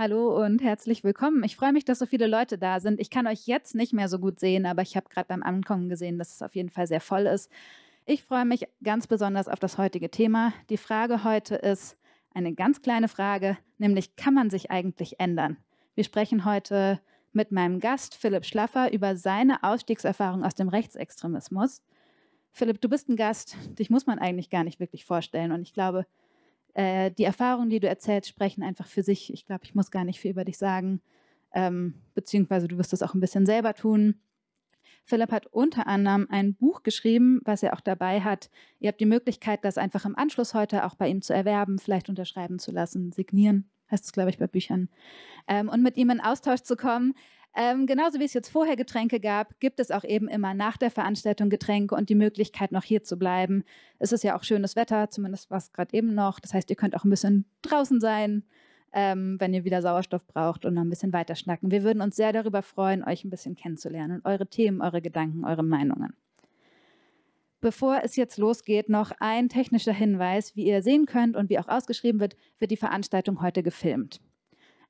Hallo und herzlich willkommen. Ich freue mich, dass so viele Leute da sind. Ich kann euch jetzt nicht mehr so gut sehen, aber ich habe gerade beim Ankommen gesehen, dass es auf jeden Fall sehr voll ist. Ich freue mich ganz besonders auf das heutige Thema. Die Frage heute ist eine ganz kleine Frage, nämlich kann man sich eigentlich ändern? Wir sprechen heute mit meinem Gast Philipp Schlaffer über seine Ausstiegserfahrung aus dem Rechtsextremismus. Philipp, du bist ein Gast, dich muss man eigentlich gar nicht wirklich vorstellen und ich glaube, äh, die Erfahrungen, die du erzählst, sprechen einfach für sich. Ich glaube, ich muss gar nicht viel über dich sagen, ähm, beziehungsweise du wirst das auch ein bisschen selber tun. Philipp hat unter anderem ein Buch geschrieben, was er auch dabei hat. Ihr habt die Möglichkeit, das einfach im Anschluss heute auch bei ihm zu erwerben, vielleicht unterschreiben zu lassen, signieren heißt es, glaube ich, bei Büchern, ähm, und mit ihm in Austausch zu kommen. Ähm, genauso wie es jetzt vorher Getränke gab, gibt es auch eben immer nach der Veranstaltung Getränke und die Möglichkeit, noch hier zu bleiben. Es ist ja auch schönes Wetter, zumindest war es gerade eben noch. Das heißt, ihr könnt auch ein bisschen draußen sein, ähm, wenn ihr wieder Sauerstoff braucht und noch ein bisschen weiter schnacken. Wir würden uns sehr darüber freuen, euch ein bisschen kennenzulernen und eure Themen, eure Gedanken, eure Meinungen. Bevor es jetzt losgeht, noch ein technischer Hinweis. Wie ihr sehen könnt und wie auch ausgeschrieben wird, wird die Veranstaltung heute gefilmt.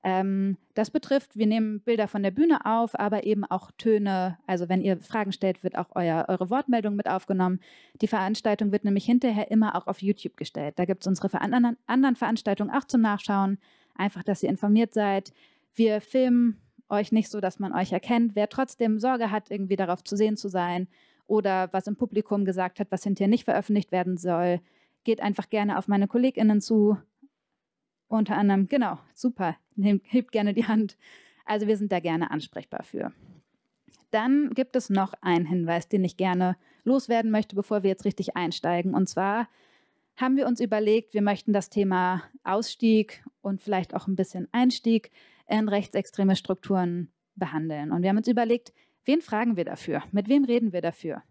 Ähm, das betrifft, wir nehmen Bilder von der Bühne auf, aber eben auch Töne. Also wenn ihr Fragen stellt, wird auch euer, eure Wortmeldung mit aufgenommen. Die Veranstaltung wird nämlich hinterher immer auch auf YouTube gestellt. Da gibt es unsere veran anderen Veranstaltungen auch zum Nachschauen. Einfach, dass ihr informiert seid. Wir filmen euch nicht so, dass man euch erkennt. Wer trotzdem Sorge hat, irgendwie darauf zu sehen zu sein oder was im Publikum gesagt hat, was hinterher nicht veröffentlicht werden soll, geht einfach gerne auf meine KollegInnen zu unter anderem, genau, super, nehm, hebt gerne die Hand. Also wir sind da gerne ansprechbar für. Dann gibt es noch einen Hinweis, den ich gerne loswerden möchte, bevor wir jetzt richtig einsteigen. Und zwar haben wir uns überlegt, wir möchten das Thema Ausstieg und vielleicht auch ein bisschen Einstieg in rechtsextreme Strukturen behandeln. Und wir haben uns überlegt, wen fragen wir dafür? Mit wem reden wir dafür?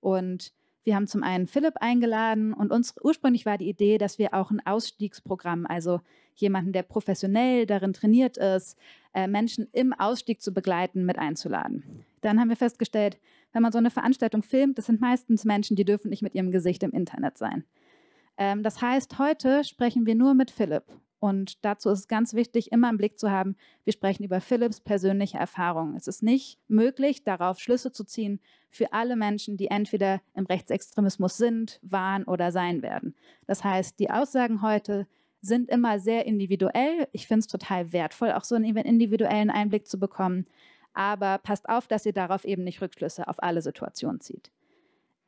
Und wir haben zum einen Philipp eingeladen und uns ursprünglich war die Idee, dass wir auch ein Ausstiegsprogramm, also jemanden, der professionell darin trainiert ist, äh, Menschen im Ausstieg zu begleiten, mit einzuladen. Dann haben wir festgestellt, wenn man so eine Veranstaltung filmt, das sind meistens Menschen, die dürfen nicht mit ihrem Gesicht im Internet sein. Ähm, das heißt, heute sprechen wir nur mit Philipp und dazu ist es ganz wichtig, immer im Blick zu haben, wir sprechen über Philips persönliche Erfahrungen. Es ist nicht möglich, darauf Schlüsse zu ziehen für alle Menschen, die entweder im Rechtsextremismus sind, waren oder sein werden. Das heißt, die Aussagen heute sind immer sehr individuell. Ich finde es total wertvoll, auch so einen individuellen Einblick zu bekommen. Aber passt auf, dass ihr darauf eben nicht Rückschlüsse auf alle Situationen zieht.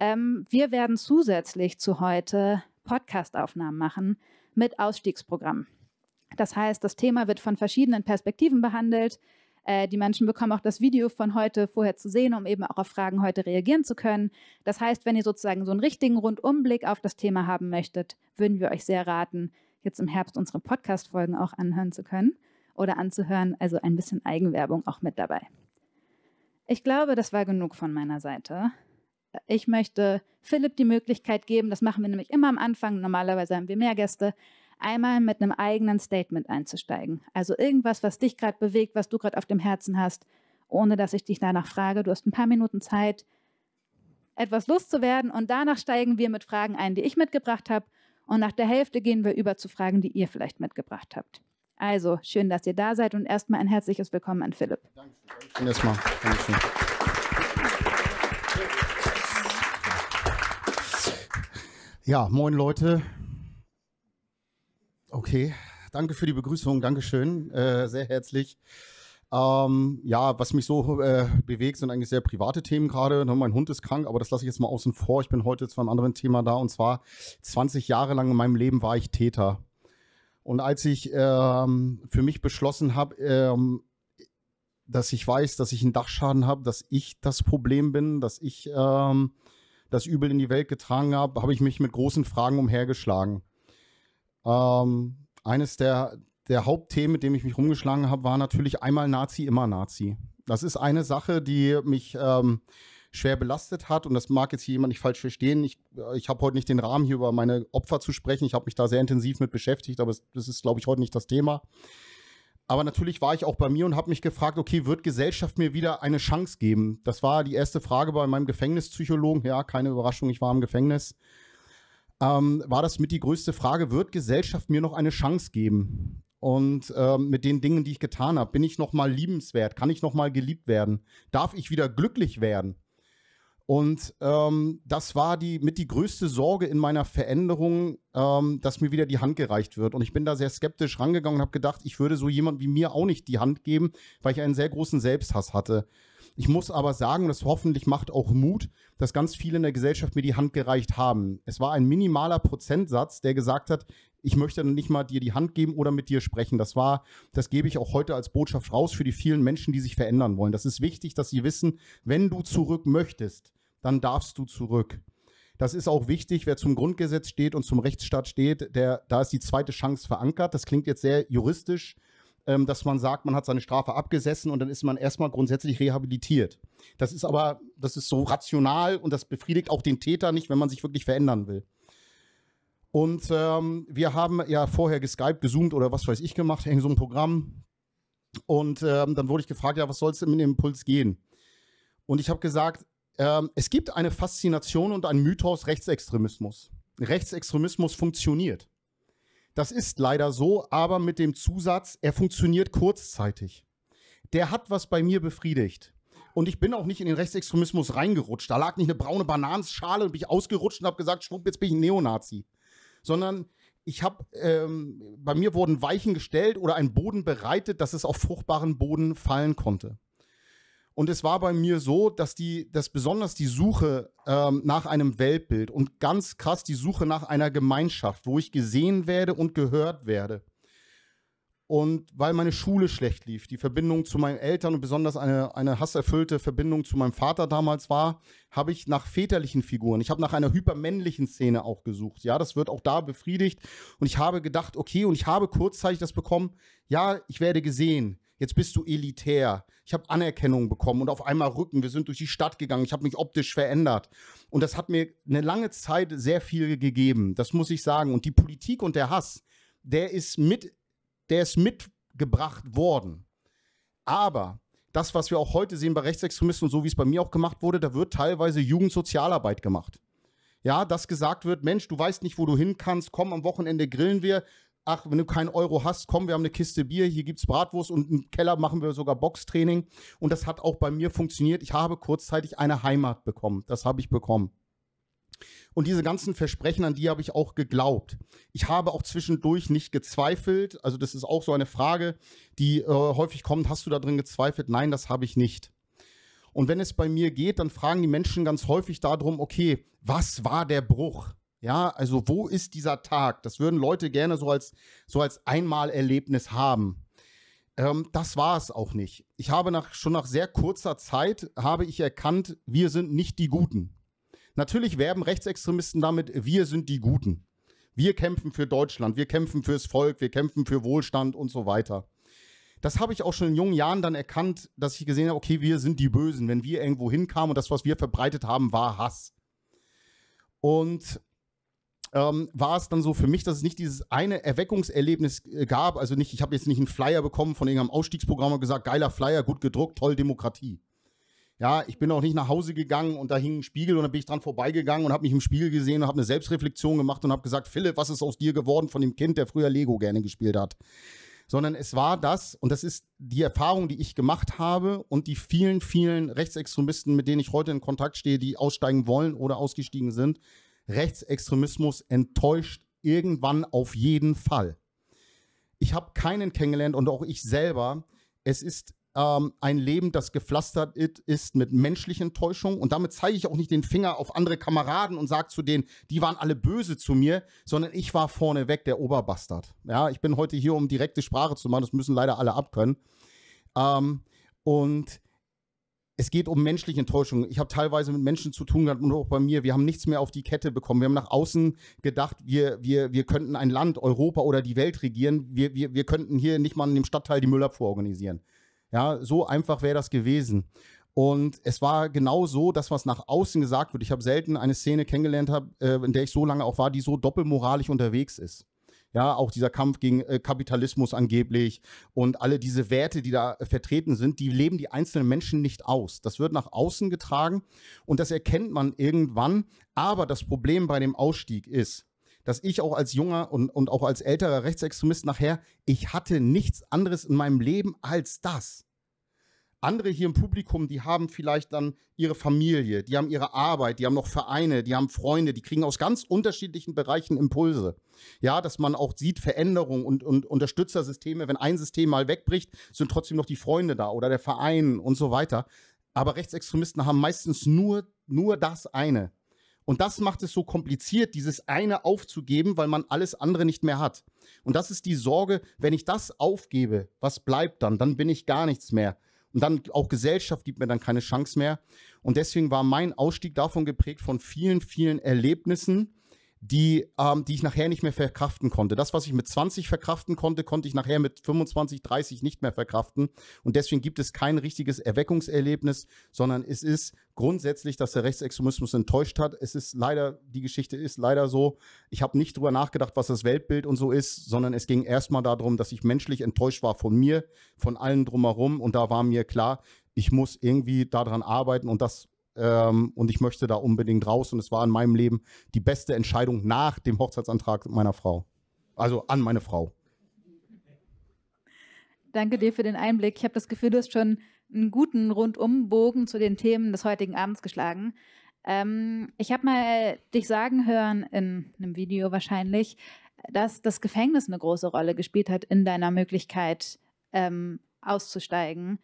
Ähm, wir werden zusätzlich zu heute Podcastaufnahmen machen mit Ausstiegsprogrammen. Das heißt, das Thema wird von verschiedenen Perspektiven behandelt. Äh, die Menschen bekommen auch das Video von heute vorher zu sehen, um eben auch auf Fragen heute reagieren zu können. Das heißt, wenn ihr sozusagen so einen richtigen Rundumblick auf das Thema haben möchtet, würden wir euch sehr raten, jetzt im Herbst unsere Podcast-Folgen auch anhören zu können oder anzuhören. Also ein bisschen Eigenwerbung auch mit dabei. Ich glaube, das war genug von meiner Seite. Ich möchte Philipp die Möglichkeit geben, das machen wir nämlich immer am Anfang, normalerweise haben wir mehr Gäste, einmal mit einem eigenen Statement einzusteigen. Also irgendwas, was dich gerade bewegt, was du gerade auf dem Herzen hast, ohne dass ich dich danach frage. Du hast ein paar Minuten Zeit, etwas loszuwerden und danach steigen wir mit Fragen ein, die ich mitgebracht habe und nach der Hälfte gehen wir über zu Fragen, die ihr vielleicht mitgebracht habt. Also, schön, dass ihr da seid und erstmal ein herzliches Willkommen an Philipp. Dankeschön. Dankeschön. Erstmal. Ja, moin Leute. Okay, danke für die Begrüßung, Dankeschön, äh, sehr herzlich. Ähm, ja, was mich so äh, bewegt, sind eigentlich sehr private Themen gerade. Ne, mein Hund ist krank, aber das lasse ich jetzt mal außen vor. Ich bin heute zu einem anderen Thema da und zwar 20 Jahre lang in meinem Leben war ich Täter. Und als ich ähm, für mich beschlossen habe, ähm, dass ich weiß, dass ich einen Dachschaden habe, dass ich das Problem bin, dass ich ähm, das Übel in die Welt getragen habe, habe ich mich mit großen Fragen umhergeschlagen. Ähm, eines der, der Hauptthemen, mit dem ich mich rumgeschlagen habe, war natürlich einmal Nazi, immer Nazi. Das ist eine Sache, die mich ähm, schwer belastet hat und das mag jetzt hier jemand nicht falsch verstehen. Ich, äh, ich habe heute nicht den Rahmen, hier über meine Opfer zu sprechen. Ich habe mich da sehr intensiv mit beschäftigt, aber es, das ist, glaube ich, heute nicht das Thema. Aber natürlich war ich auch bei mir und habe mich gefragt, okay, wird Gesellschaft mir wieder eine Chance geben? Das war die erste Frage bei meinem Gefängnispsychologen. Ja, keine Überraschung, ich war im Gefängnis ähm, war das mit die größte Frage, wird Gesellschaft mir noch eine Chance geben? Und ähm, mit den Dingen, die ich getan habe, bin ich nochmal liebenswert? Kann ich nochmal geliebt werden? Darf ich wieder glücklich werden? Und ähm, das war die mit die größte Sorge in meiner Veränderung, ähm, dass mir wieder die Hand gereicht wird. Und ich bin da sehr skeptisch rangegangen und habe gedacht, ich würde so jemand wie mir auch nicht die Hand geben, weil ich einen sehr großen Selbsthass hatte. Ich muss aber sagen, das hoffentlich macht auch Mut, dass ganz viele in der Gesellschaft mir die Hand gereicht haben. Es war ein minimaler Prozentsatz, der gesagt hat, ich möchte nicht mal dir die Hand geben oder mit dir sprechen. Das war, das gebe ich auch heute als Botschaft raus für die vielen Menschen, die sich verändern wollen. Das ist wichtig, dass sie wissen, wenn du zurück möchtest, dann darfst du zurück. Das ist auch wichtig, wer zum Grundgesetz steht und zum Rechtsstaat steht, der, da ist die zweite Chance verankert. Das klingt jetzt sehr juristisch, ähm, dass man sagt, man hat seine Strafe abgesessen und dann ist man erstmal grundsätzlich rehabilitiert. Das ist aber, das ist so rational und das befriedigt auch den Täter nicht, wenn man sich wirklich verändern will. Und ähm, wir haben ja vorher geskypt, gesoomt oder was weiß ich gemacht, in so einem Programm. Und ähm, dann wurde ich gefragt, ja, was soll es denn mit dem Impuls gehen? Und ich habe gesagt, ähm, es gibt eine Faszination und einen Mythos Rechtsextremismus. Rechtsextremismus funktioniert. Das ist leider so, aber mit dem Zusatz, er funktioniert kurzzeitig. Der hat was bei mir befriedigt. Und ich bin auch nicht in den Rechtsextremismus reingerutscht. Da lag nicht eine braune Bananenschale und bin ich ausgerutscht und habe gesagt, schwupp, jetzt bin ich ein Neonazi. Sondern ich habe, ähm, bei mir wurden Weichen gestellt oder ein Boden bereitet, dass es auf fruchtbaren Boden fallen konnte. Und es war bei mir so, dass die, dass besonders die Suche ähm, nach einem Weltbild und ganz krass die Suche nach einer Gemeinschaft, wo ich gesehen werde und gehört werde. Und weil meine Schule schlecht lief, die Verbindung zu meinen Eltern und besonders eine, eine hasserfüllte Verbindung zu meinem Vater damals war, habe ich nach väterlichen Figuren, ich habe nach einer hypermännlichen Szene auch gesucht. Ja, das wird auch da befriedigt. Und ich habe gedacht, okay, und ich habe kurzzeitig das bekommen, ja, ich werde gesehen, Jetzt bist du elitär. Ich habe Anerkennung bekommen und auf einmal Rücken. Wir sind durch die Stadt gegangen. Ich habe mich optisch verändert. Und das hat mir eine lange Zeit sehr viel gegeben. Das muss ich sagen. Und die Politik und der Hass, der ist mit, der ist mitgebracht worden. Aber das, was wir auch heute sehen bei Rechtsextremisten und so, wie es bei mir auch gemacht wurde, da wird teilweise Jugendsozialarbeit gemacht ja, dass gesagt wird, Mensch, du weißt nicht, wo du hin kannst, komm, am Wochenende grillen wir, ach, wenn du keinen Euro hast, komm, wir haben eine Kiste Bier, hier gibt es Bratwurst und im Keller machen wir sogar Boxtraining. Und das hat auch bei mir funktioniert. Ich habe kurzzeitig eine Heimat bekommen. Das habe ich bekommen. Und diese ganzen Versprechen, an die habe ich auch geglaubt. Ich habe auch zwischendurch nicht gezweifelt. Also das ist auch so eine Frage, die äh, häufig kommt, hast du da drin gezweifelt? Nein, das habe ich nicht. Und wenn es bei mir geht, dann fragen die Menschen ganz häufig darum, okay, was war der Bruch? Ja, also wo ist dieser Tag? Das würden Leute gerne so als, so als Einmalerlebnis haben. Ähm, das war es auch nicht. Ich habe nach, schon nach sehr kurzer Zeit habe ich erkannt, wir sind nicht die Guten. Natürlich werben Rechtsextremisten damit, wir sind die Guten. Wir kämpfen für Deutschland, wir kämpfen fürs Volk, wir kämpfen für Wohlstand und so weiter. Das habe ich auch schon in jungen Jahren dann erkannt, dass ich gesehen habe, okay, wir sind die Bösen. Wenn wir irgendwo hinkamen und das, was wir verbreitet haben, war Hass. Und ähm, war es dann so für mich, dass es nicht dieses eine Erweckungserlebnis äh, gab. Also nicht, ich habe jetzt nicht einen Flyer bekommen von irgendeinem Ausstiegsprogramm und gesagt, geiler Flyer, gut gedruckt, toll Demokratie. Ja, ich bin auch nicht nach Hause gegangen und da hing ein Spiegel und dann bin ich dran vorbeigegangen und habe mich im Spiegel gesehen und habe eine Selbstreflexion gemacht und habe gesagt, Philipp, was ist aus dir geworden von dem Kind, der früher Lego gerne gespielt hat? Sondern es war das, und das ist die Erfahrung, die ich gemacht habe und die vielen, vielen Rechtsextremisten, mit denen ich heute in Kontakt stehe, die aussteigen wollen oder ausgestiegen sind, Rechtsextremismus enttäuscht irgendwann auf jeden Fall. Ich habe keinen kennengelernt und auch ich selber. Es ist ähm, ein Leben, das gepflastert ist mit menschlichen Enttäuschungen. Und damit zeige ich auch nicht den Finger auf andere Kameraden und sage zu denen, die waren alle böse zu mir, sondern ich war vorneweg der Oberbastard. Ja, ich bin heute hier, um direkte Sprache zu machen. Das müssen leider alle abkönnen. Ähm, und es geht um menschliche Enttäuschung. Ich habe teilweise mit Menschen zu tun gehabt und auch bei mir. Wir haben nichts mehr auf die Kette bekommen. Wir haben nach außen gedacht, wir, wir, wir könnten ein Land, Europa oder die Welt regieren. Wir, wir, wir könnten hier nicht mal in dem Stadtteil die Müllabfuhr organisieren. Ja, so einfach wäre das gewesen. Und es war genau so, dass was nach außen gesagt wird. Ich habe selten eine Szene kennengelernt, hab, äh, in der ich so lange auch war, die so doppelmoralisch unterwegs ist. Ja, auch dieser Kampf gegen äh, Kapitalismus angeblich und alle diese Werte, die da äh, vertreten sind, die leben die einzelnen Menschen nicht aus. Das wird nach außen getragen und das erkennt man irgendwann. Aber das Problem bei dem Ausstieg ist, dass ich auch als junger und, und auch als älterer Rechtsextremist nachher, ich hatte nichts anderes in meinem Leben als das. Andere hier im Publikum, die haben vielleicht dann ihre Familie, die haben ihre Arbeit, die haben noch Vereine, die haben Freunde, die kriegen aus ganz unterschiedlichen Bereichen Impulse. Ja, dass man auch sieht, Veränderungen und, und Unterstützersysteme, wenn ein System mal wegbricht, sind trotzdem noch die Freunde da oder der Verein und so weiter. Aber Rechtsextremisten haben meistens nur, nur das eine. Und das macht es so kompliziert, dieses eine aufzugeben, weil man alles andere nicht mehr hat. Und das ist die Sorge, wenn ich das aufgebe, was bleibt dann? Dann bin ich gar nichts mehr. Und dann auch Gesellschaft gibt mir dann keine Chance mehr. Und deswegen war mein Ausstieg davon geprägt von vielen, vielen Erlebnissen, die, ähm, die ich nachher nicht mehr verkraften konnte. Das, was ich mit 20 verkraften konnte, konnte ich nachher mit 25, 30 nicht mehr verkraften. Und deswegen gibt es kein richtiges Erweckungserlebnis, sondern es ist grundsätzlich, dass der Rechtsextremismus enttäuscht hat. Es ist leider, die Geschichte ist leider so. Ich habe nicht drüber nachgedacht, was das Weltbild und so ist, sondern es ging erstmal darum, dass ich menschlich enttäuscht war von mir, von allen drumherum. Und da war mir klar, ich muss irgendwie daran arbeiten und das ähm, und ich möchte da unbedingt raus. Und es war in meinem Leben die beste Entscheidung nach dem Hochzeitsantrag meiner Frau. Also an meine Frau. Danke dir für den Einblick. Ich habe das Gefühl, du hast schon einen guten Rundumbogen zu den Themen des heutigen Abends geschlagen. Ähm, ich habe mal dich sagen hören, in einem Video wahrscheinlich, dass das Gefängnis eine große Rolle gespielt hat in deiner Möglichkeit ähm, auszusteigen.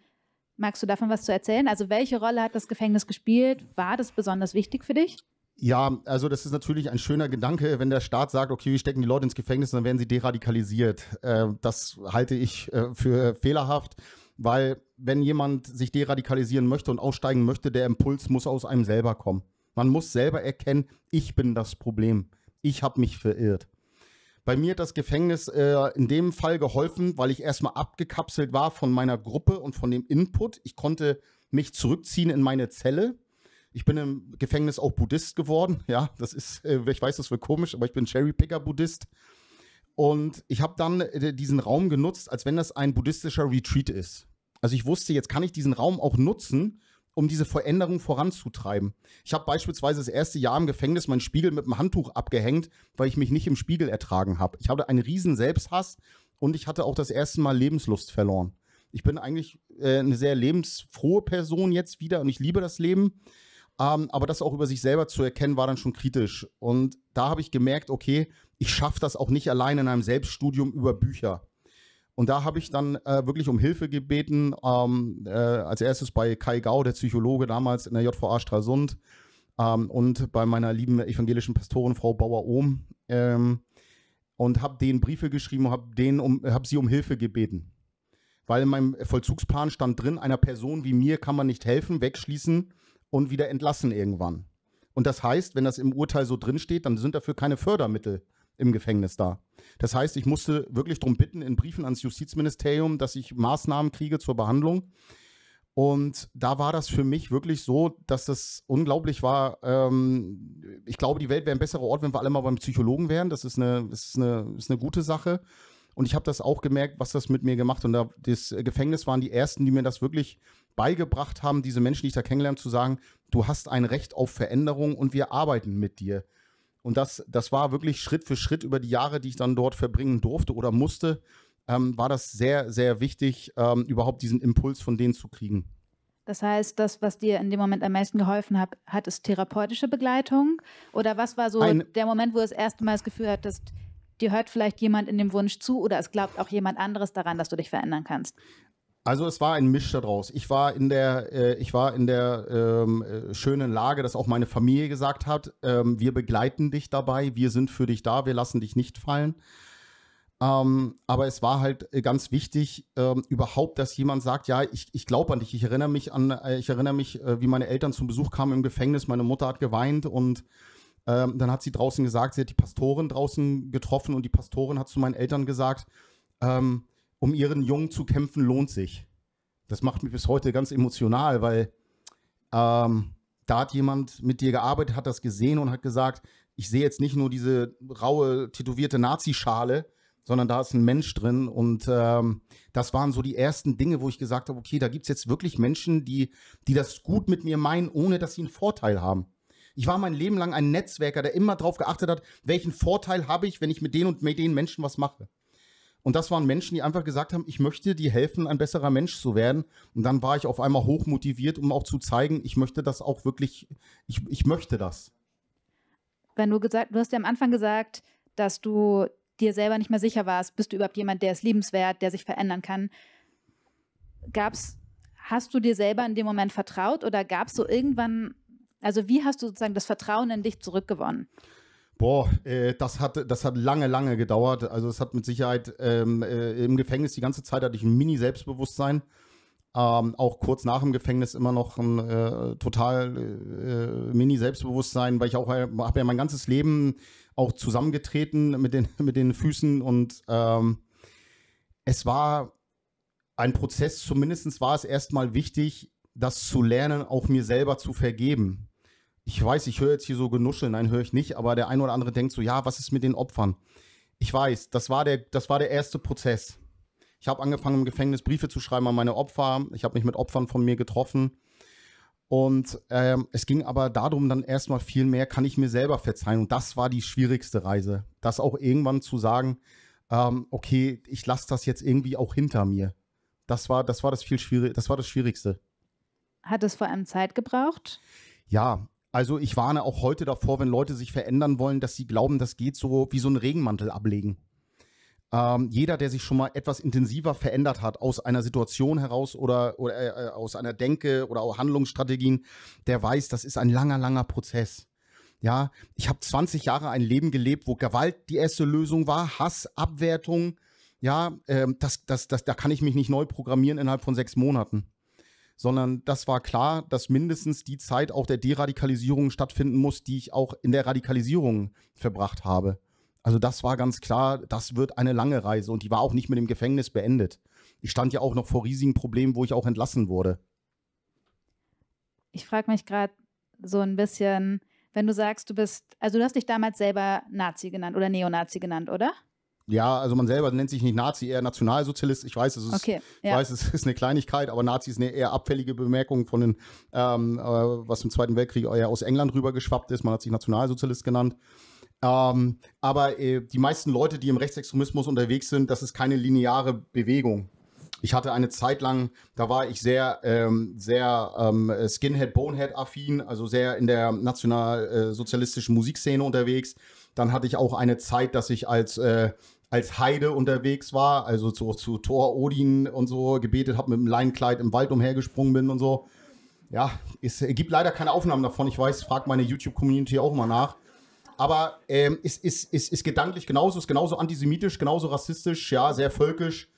Magst du davon was zu erzählen? Also welche Rolle hat das Gefängnis gespielt? War das besonders wichtig für dich? Ja, also das ist natürlich ein schöner Gedanke, wenn der Staat sagt, okay, wir stecken die Leute ins Gefängnis, dann werden sie deradikalisiert. Äh, das halte ich äh, für fehlerhaft, weil wenn jemand sich deradikalisieren möchte und aussteigen möchte, der Impuls muss aus einem selber kommen. Man muss selber erkennen, ich bin das Problem. Ich habe mich verirrt. Bei mir hat das Gefängnis äh, in dem Fall geholfen, weil ich erstmal abgekapselt war von meiner Gruppe und von dem Input. Ich konnte mich zurückziehen in meine Zelle. Ich bin im Gefängnis auch Buddhist geworden. Ja, das ist, äh, ich weiß, das wird komisch, aber ich bin Cherry-Picker-Buddhist. Und ich habe dann äh, diesen Raum genutzt, als wenn das ein buddhistischer Retreat ist. Also ich wusste, jetzt kann ich diesen Raum auch nutzen, um diese Veränderung voranzutreiben. Ich habe beispielsweise das erste Jahr im Gefängnis meinen Spiegel mit einem Handtuch abgehängt, weil ich mich nicht im Spiegel ertragen habe. Ich hatte einen riesen Selbsthass und ich hatte auch das erste Mal Lebenslust verloren. Ich bin eigentlich äh, eine sehr lebensfrohe Person jetzt wieder und ich liebe das Leben. Ähm, aber das auch über sich selber zu erkennen, war dann schon kritisch. Und da habe ich gemerkt, okay, ich schaffe das auch nicht allein in einem Selbststudium über Bücher. Und da habe ich dann äh, wirklich um Hilfe gebeten, ähm, äh, als erstes bei Kai Gau, der Psychologe damals in der JVA Stralsund ähm, und bei meiner lieben evangelischen Pastorin Frau Bauer-Ohm ähm, und habe denen Briefe geschrieben und habe um, hab sie um Hilfe gebeten. Weil in meinem Vollzugsplan stand drin, einer Person wie mir kann man nicht helfen, wegschließen und wieder entlassen irgendwann. Und das heißt, wenn das im Urteil so drinsteht, dann sind dafür keine Fördermittel im Gefängnis da. Das heißt, ich musste wirklich darum bitten, in Briefen ans Justizministerium, dass ich Maßnahmen kriege zur Behandlung. Und da war das für mich wirklich so, dass das unglaublich war. Ähm, ich glaube, die Welt wäre ein besserer Ort, wenn wir alle mal beim Psychologen wären. Das ist eine, das ist eine, ist eine gute Sache. Und ich habe das auch gemerkt, was das mit mir gemacht hat. Und das Gefängnis waren die ersten, die mir das wirklich beigebracht haben, diese Menschen, die ich da kennengelernt, zu sagen, du hast ein Recht auf Veränderung und wir arbeiten mit dir. Und das, das war wirklich Schritt für Schritt über die Jahre, die ich dann dort verbringen durfte oder musste, ähm, war das sehr, sehr wichtig, ähm, überhaupt diesen Impuls von denen zu kriegen. Das heißt, das, was dir in dem Moment am meisten geholfen hat, hat es therapeutische Begleitung? Oder was war so Ein, der Moment, wo du das erste Mal das Gefühl hattest, dir hört vielleicht jemand in dem Wunsch zu oder es glaubt auch jemand anderes daran, dass du dich verändern kannst? Also es war ein Misch daraus. Ich war in der, äh, ich war in der ähm, äh, schönen Lage, dass auch meine Familie gesagt hat, ähm, wir begleiten dich dabei, wir sind für dich da, wir lassen dich nicht fallen. Ähm, aber es war halt äh, ganz wichtig, ähm, überhaupt, dass jemand sagt, ja, ich, ich glaube an dich. Ich erinnere mich an, äh, ich erinnere mich, wie meine Eltern zum Besuch kamen im Gefängnis, meine Mutter hat geweint und ähm, dann hat sie draußen gesagt, sie hat die Pastorin draußen getroffen und die Pastorin hat zu meinen Eltern gesagt, ähm, um ihren Jungen zu kämpfen, lohnt sich. Das macht mich bis heute ganz emotional, weil ähm, da hat jemand mit dir gearbeitet, hat das gesehen und hat gesagt, ich sehe jetzt nicht nur diese raue, tätowierte Nazi-Schale, sondern da ist ein Mensch drin. Und ähm, das waren so die ersten Dinge, wo ich gesagt habe, okay, da gibt es jetzt wirklich Menschen, die, die das gut mit mir meinen, ohne dass sie einen Vorteil haben. Ich war mein Leben lang ein Netzwerker, der immer darauf geachtet hat, welchen Vorteil habe ich, wenn ich mit den und mit den Menschen was mache. Und das waren Menschen, die einfach gesagt haben, ich möchte dir helfen, ein besserer Mensch zu werden. Und dann war ich auf einmal hochmotiviert, um auch zu zeigen, ich möchte das auch wirklich, ich, ich möchte das. Wenn du gesagt, du hast ja am Anfang gesagt, dass du dir selber nicht mehr sicher warst, bist du überhaupt jemand, der ist liebenswert, der sich verändern kann. Gab's, hast du dir selber in dem Moment vertraut oder gab es so irgendwann, also wie hast du sozusagen das Vertrauen in dich zurückgewonnen? Boah, äh, das, hat, das hat lange, lange gedauert. Also es hat mit Sicherheit ähm, äh, im Gefängnis die ganze Zeit hatte ich ein Mini-Selbstbewusstsein. Ähm, auch kurz nach dem Gefängnis immer noch ein äh, total äh, Mini-Selbstbewusstsein, weil ich auch äh, habe ja mein ganzes Leben auch zusammengetreten mit den, mit den Füßen und ähm, es war ein Prozess, zumindest war es erstmal wichtig, das zu lernen, auch mir selber zu vergeben ich weiß, ich höre jetzt hier so Genuscheln, nein, höre ich nicht, aber der eine oder andere denkt so, ja, was ist mit den Opfern? Ich weiß, das war der, das war der erste Prozess. Ich habe angefangen, im Gefängnis Briefe zu schreiben an meine Opfer. Ich habe mich mit Opfern von mir getroffen. Und ähm, es ging aber darum, dann erstmal viel mehr kann ich mir selber verzeihen. Und das war die schwierigste Reise. Das auch irgendwann zu sagen, ähm, okay, ich lasse das jetzt irgendwie auch hinter mir. Das war, das war das viel schwierig, das war das Schwierigste. Hat es vor allem Zeit gebraucht? Ja, also ich warne auch heute davor, wenn Leute sich verändern wollen, dass sie glauben, das geht so wie so ein Regenmantel ablegen. Ähm, jeder, der sich schon mal etwas intensiver verändert hat aus einer Situation heraus oder, oder äh, äh aus einer Denke oder auch Handlungsstrategien, der weiß, das ist ein langer, langer Prozess. Ja, ich habe 20 Jahre ein Leben gelebt, wo Gewalt die erste Lösung war, Hass, Abwertung. Ja, äh, das, das, das, da kann ich mich nicht neu programmieren innerhalb von sechs Monaten sondern das war klar, dass mindestens die Zeit auch der Deradikalisierung stattfinden muss, die ich auch in der Radikalisierung verbracht habe. Also das war ganz klar, das wird eine lange Reise und die war auch nicht mit dem Gefängnis beendet. Ich stand ja auch noch vor riesigen Problemen, wo ich auch entlassen wurde. Ich frage mich gerade so ein bisschen, wenn du sagst, du bist, also du hast dich damals selber Nazi genannt oder Neonazi genannt, oder? Ja, also man selber nennt sich nicht Nazi, eher Nationalsozialist. Ich weiß, es ist, okay, ja. ich weiß, es ist eine Kleinigkeit, aber Nazi ist eine eher abfällige Bemerkung von den, ähm, äh, was im Zweiten Weltkrieg eher aus England rübergeschwappt ist. Man hat sich Nationalsozialist genannt. Ähm, aber äh, die meisten Leute, die im Rechtsextremismus unterwegs sind, das ist keine lineare Bewegung. Ich hatte eine Zeit lang, da war ich sehr, ähm, sehr ähm, Skinhead, Bonehead-affin, also sehr in der nationalsozialistischen äh, Musikszene unterwegs. Dann hatte ich auch eine Zeit, dass ich als äh, als Heide unterwegs war, also zu, zu Thor Odin und so gebetet habe, mit einem Leinenkleid im Wald umhergesprungen bin und so. Ja, es gibt leider keine Aufnahmen davon. Ich weiß, fragt meine YouTube-Community auch mal nach. Aber ähm, ist, ist, ist, ist gedanklich genauso, ist genauso antisemitisch, genauso rassistisch, ja, sehr völkisch.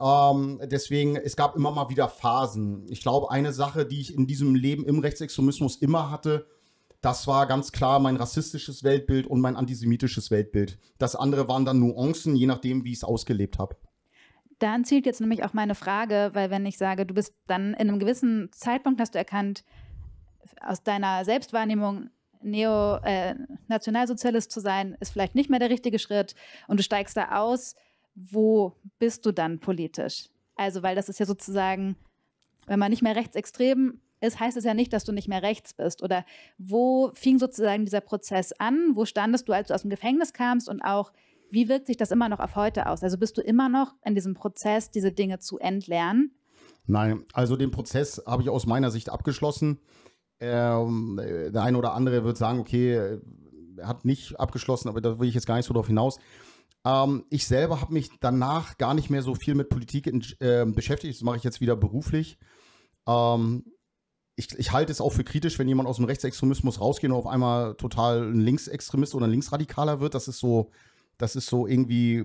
Ähm, deswegen, es gab immer mal wieder Phasen. Ich glaube, eine Sache, die ich in diesem Leben im Rechtsextremismus immer hatte, das war ganz klar mein rassistisches Weltbild und mein antisemitisches Weltbild. Das andere waren dann Nuancen, je nachdem, wie ich es ausgelebt habe. Dann zielt jetzt nämlich auch meine Frage, weil wenn ich sage, du bist dann in einem gewissen Zeitpunkt hast du erkannt, aus deiner Selbstwahrnehmung Neo, äh, Nationalsozialist zu sein, ist vielleicht nicht mehr der richtige Schritt und du steigst da aus. Wo bist du dann politisch? Also, weil das ist ja sozusagen, wenn man nicht mehr rechtsextrem ist, heißt es ja nicht, dass du nicht mehr rechts bist. Oder wo fing sozusagen dieser Prozess an? Wo standest du, als du aus dem Gefängnis kamst? Und auch, wie wirkt sich das immer noch auf heute aus? Also bist du immer noch in diesem Prozess, diese Dinge zu entlernen? Nein, also den Prozess habe ich aus meiner Sicht abgeschlossen. Ähm, der eine oder andere wird sagen, okay, er hat nicht abgeschlossen, aber da will ich jetzt gar nicht so darauf hinaus. Ähm, ich selber habe mich danach gar nicht mehr so viel mit Politik in, äh, beschäftigt. Das mache ich jetzt wieder beruflich. Ähm, ich, ich, halte es auch für kritisch, wenn jemand aus dem Rechtsextremismus rausgeht und auf einmal total ein Linksextremist oder ein Linksradikaler wird. Das ist so, das ist so irgendwie,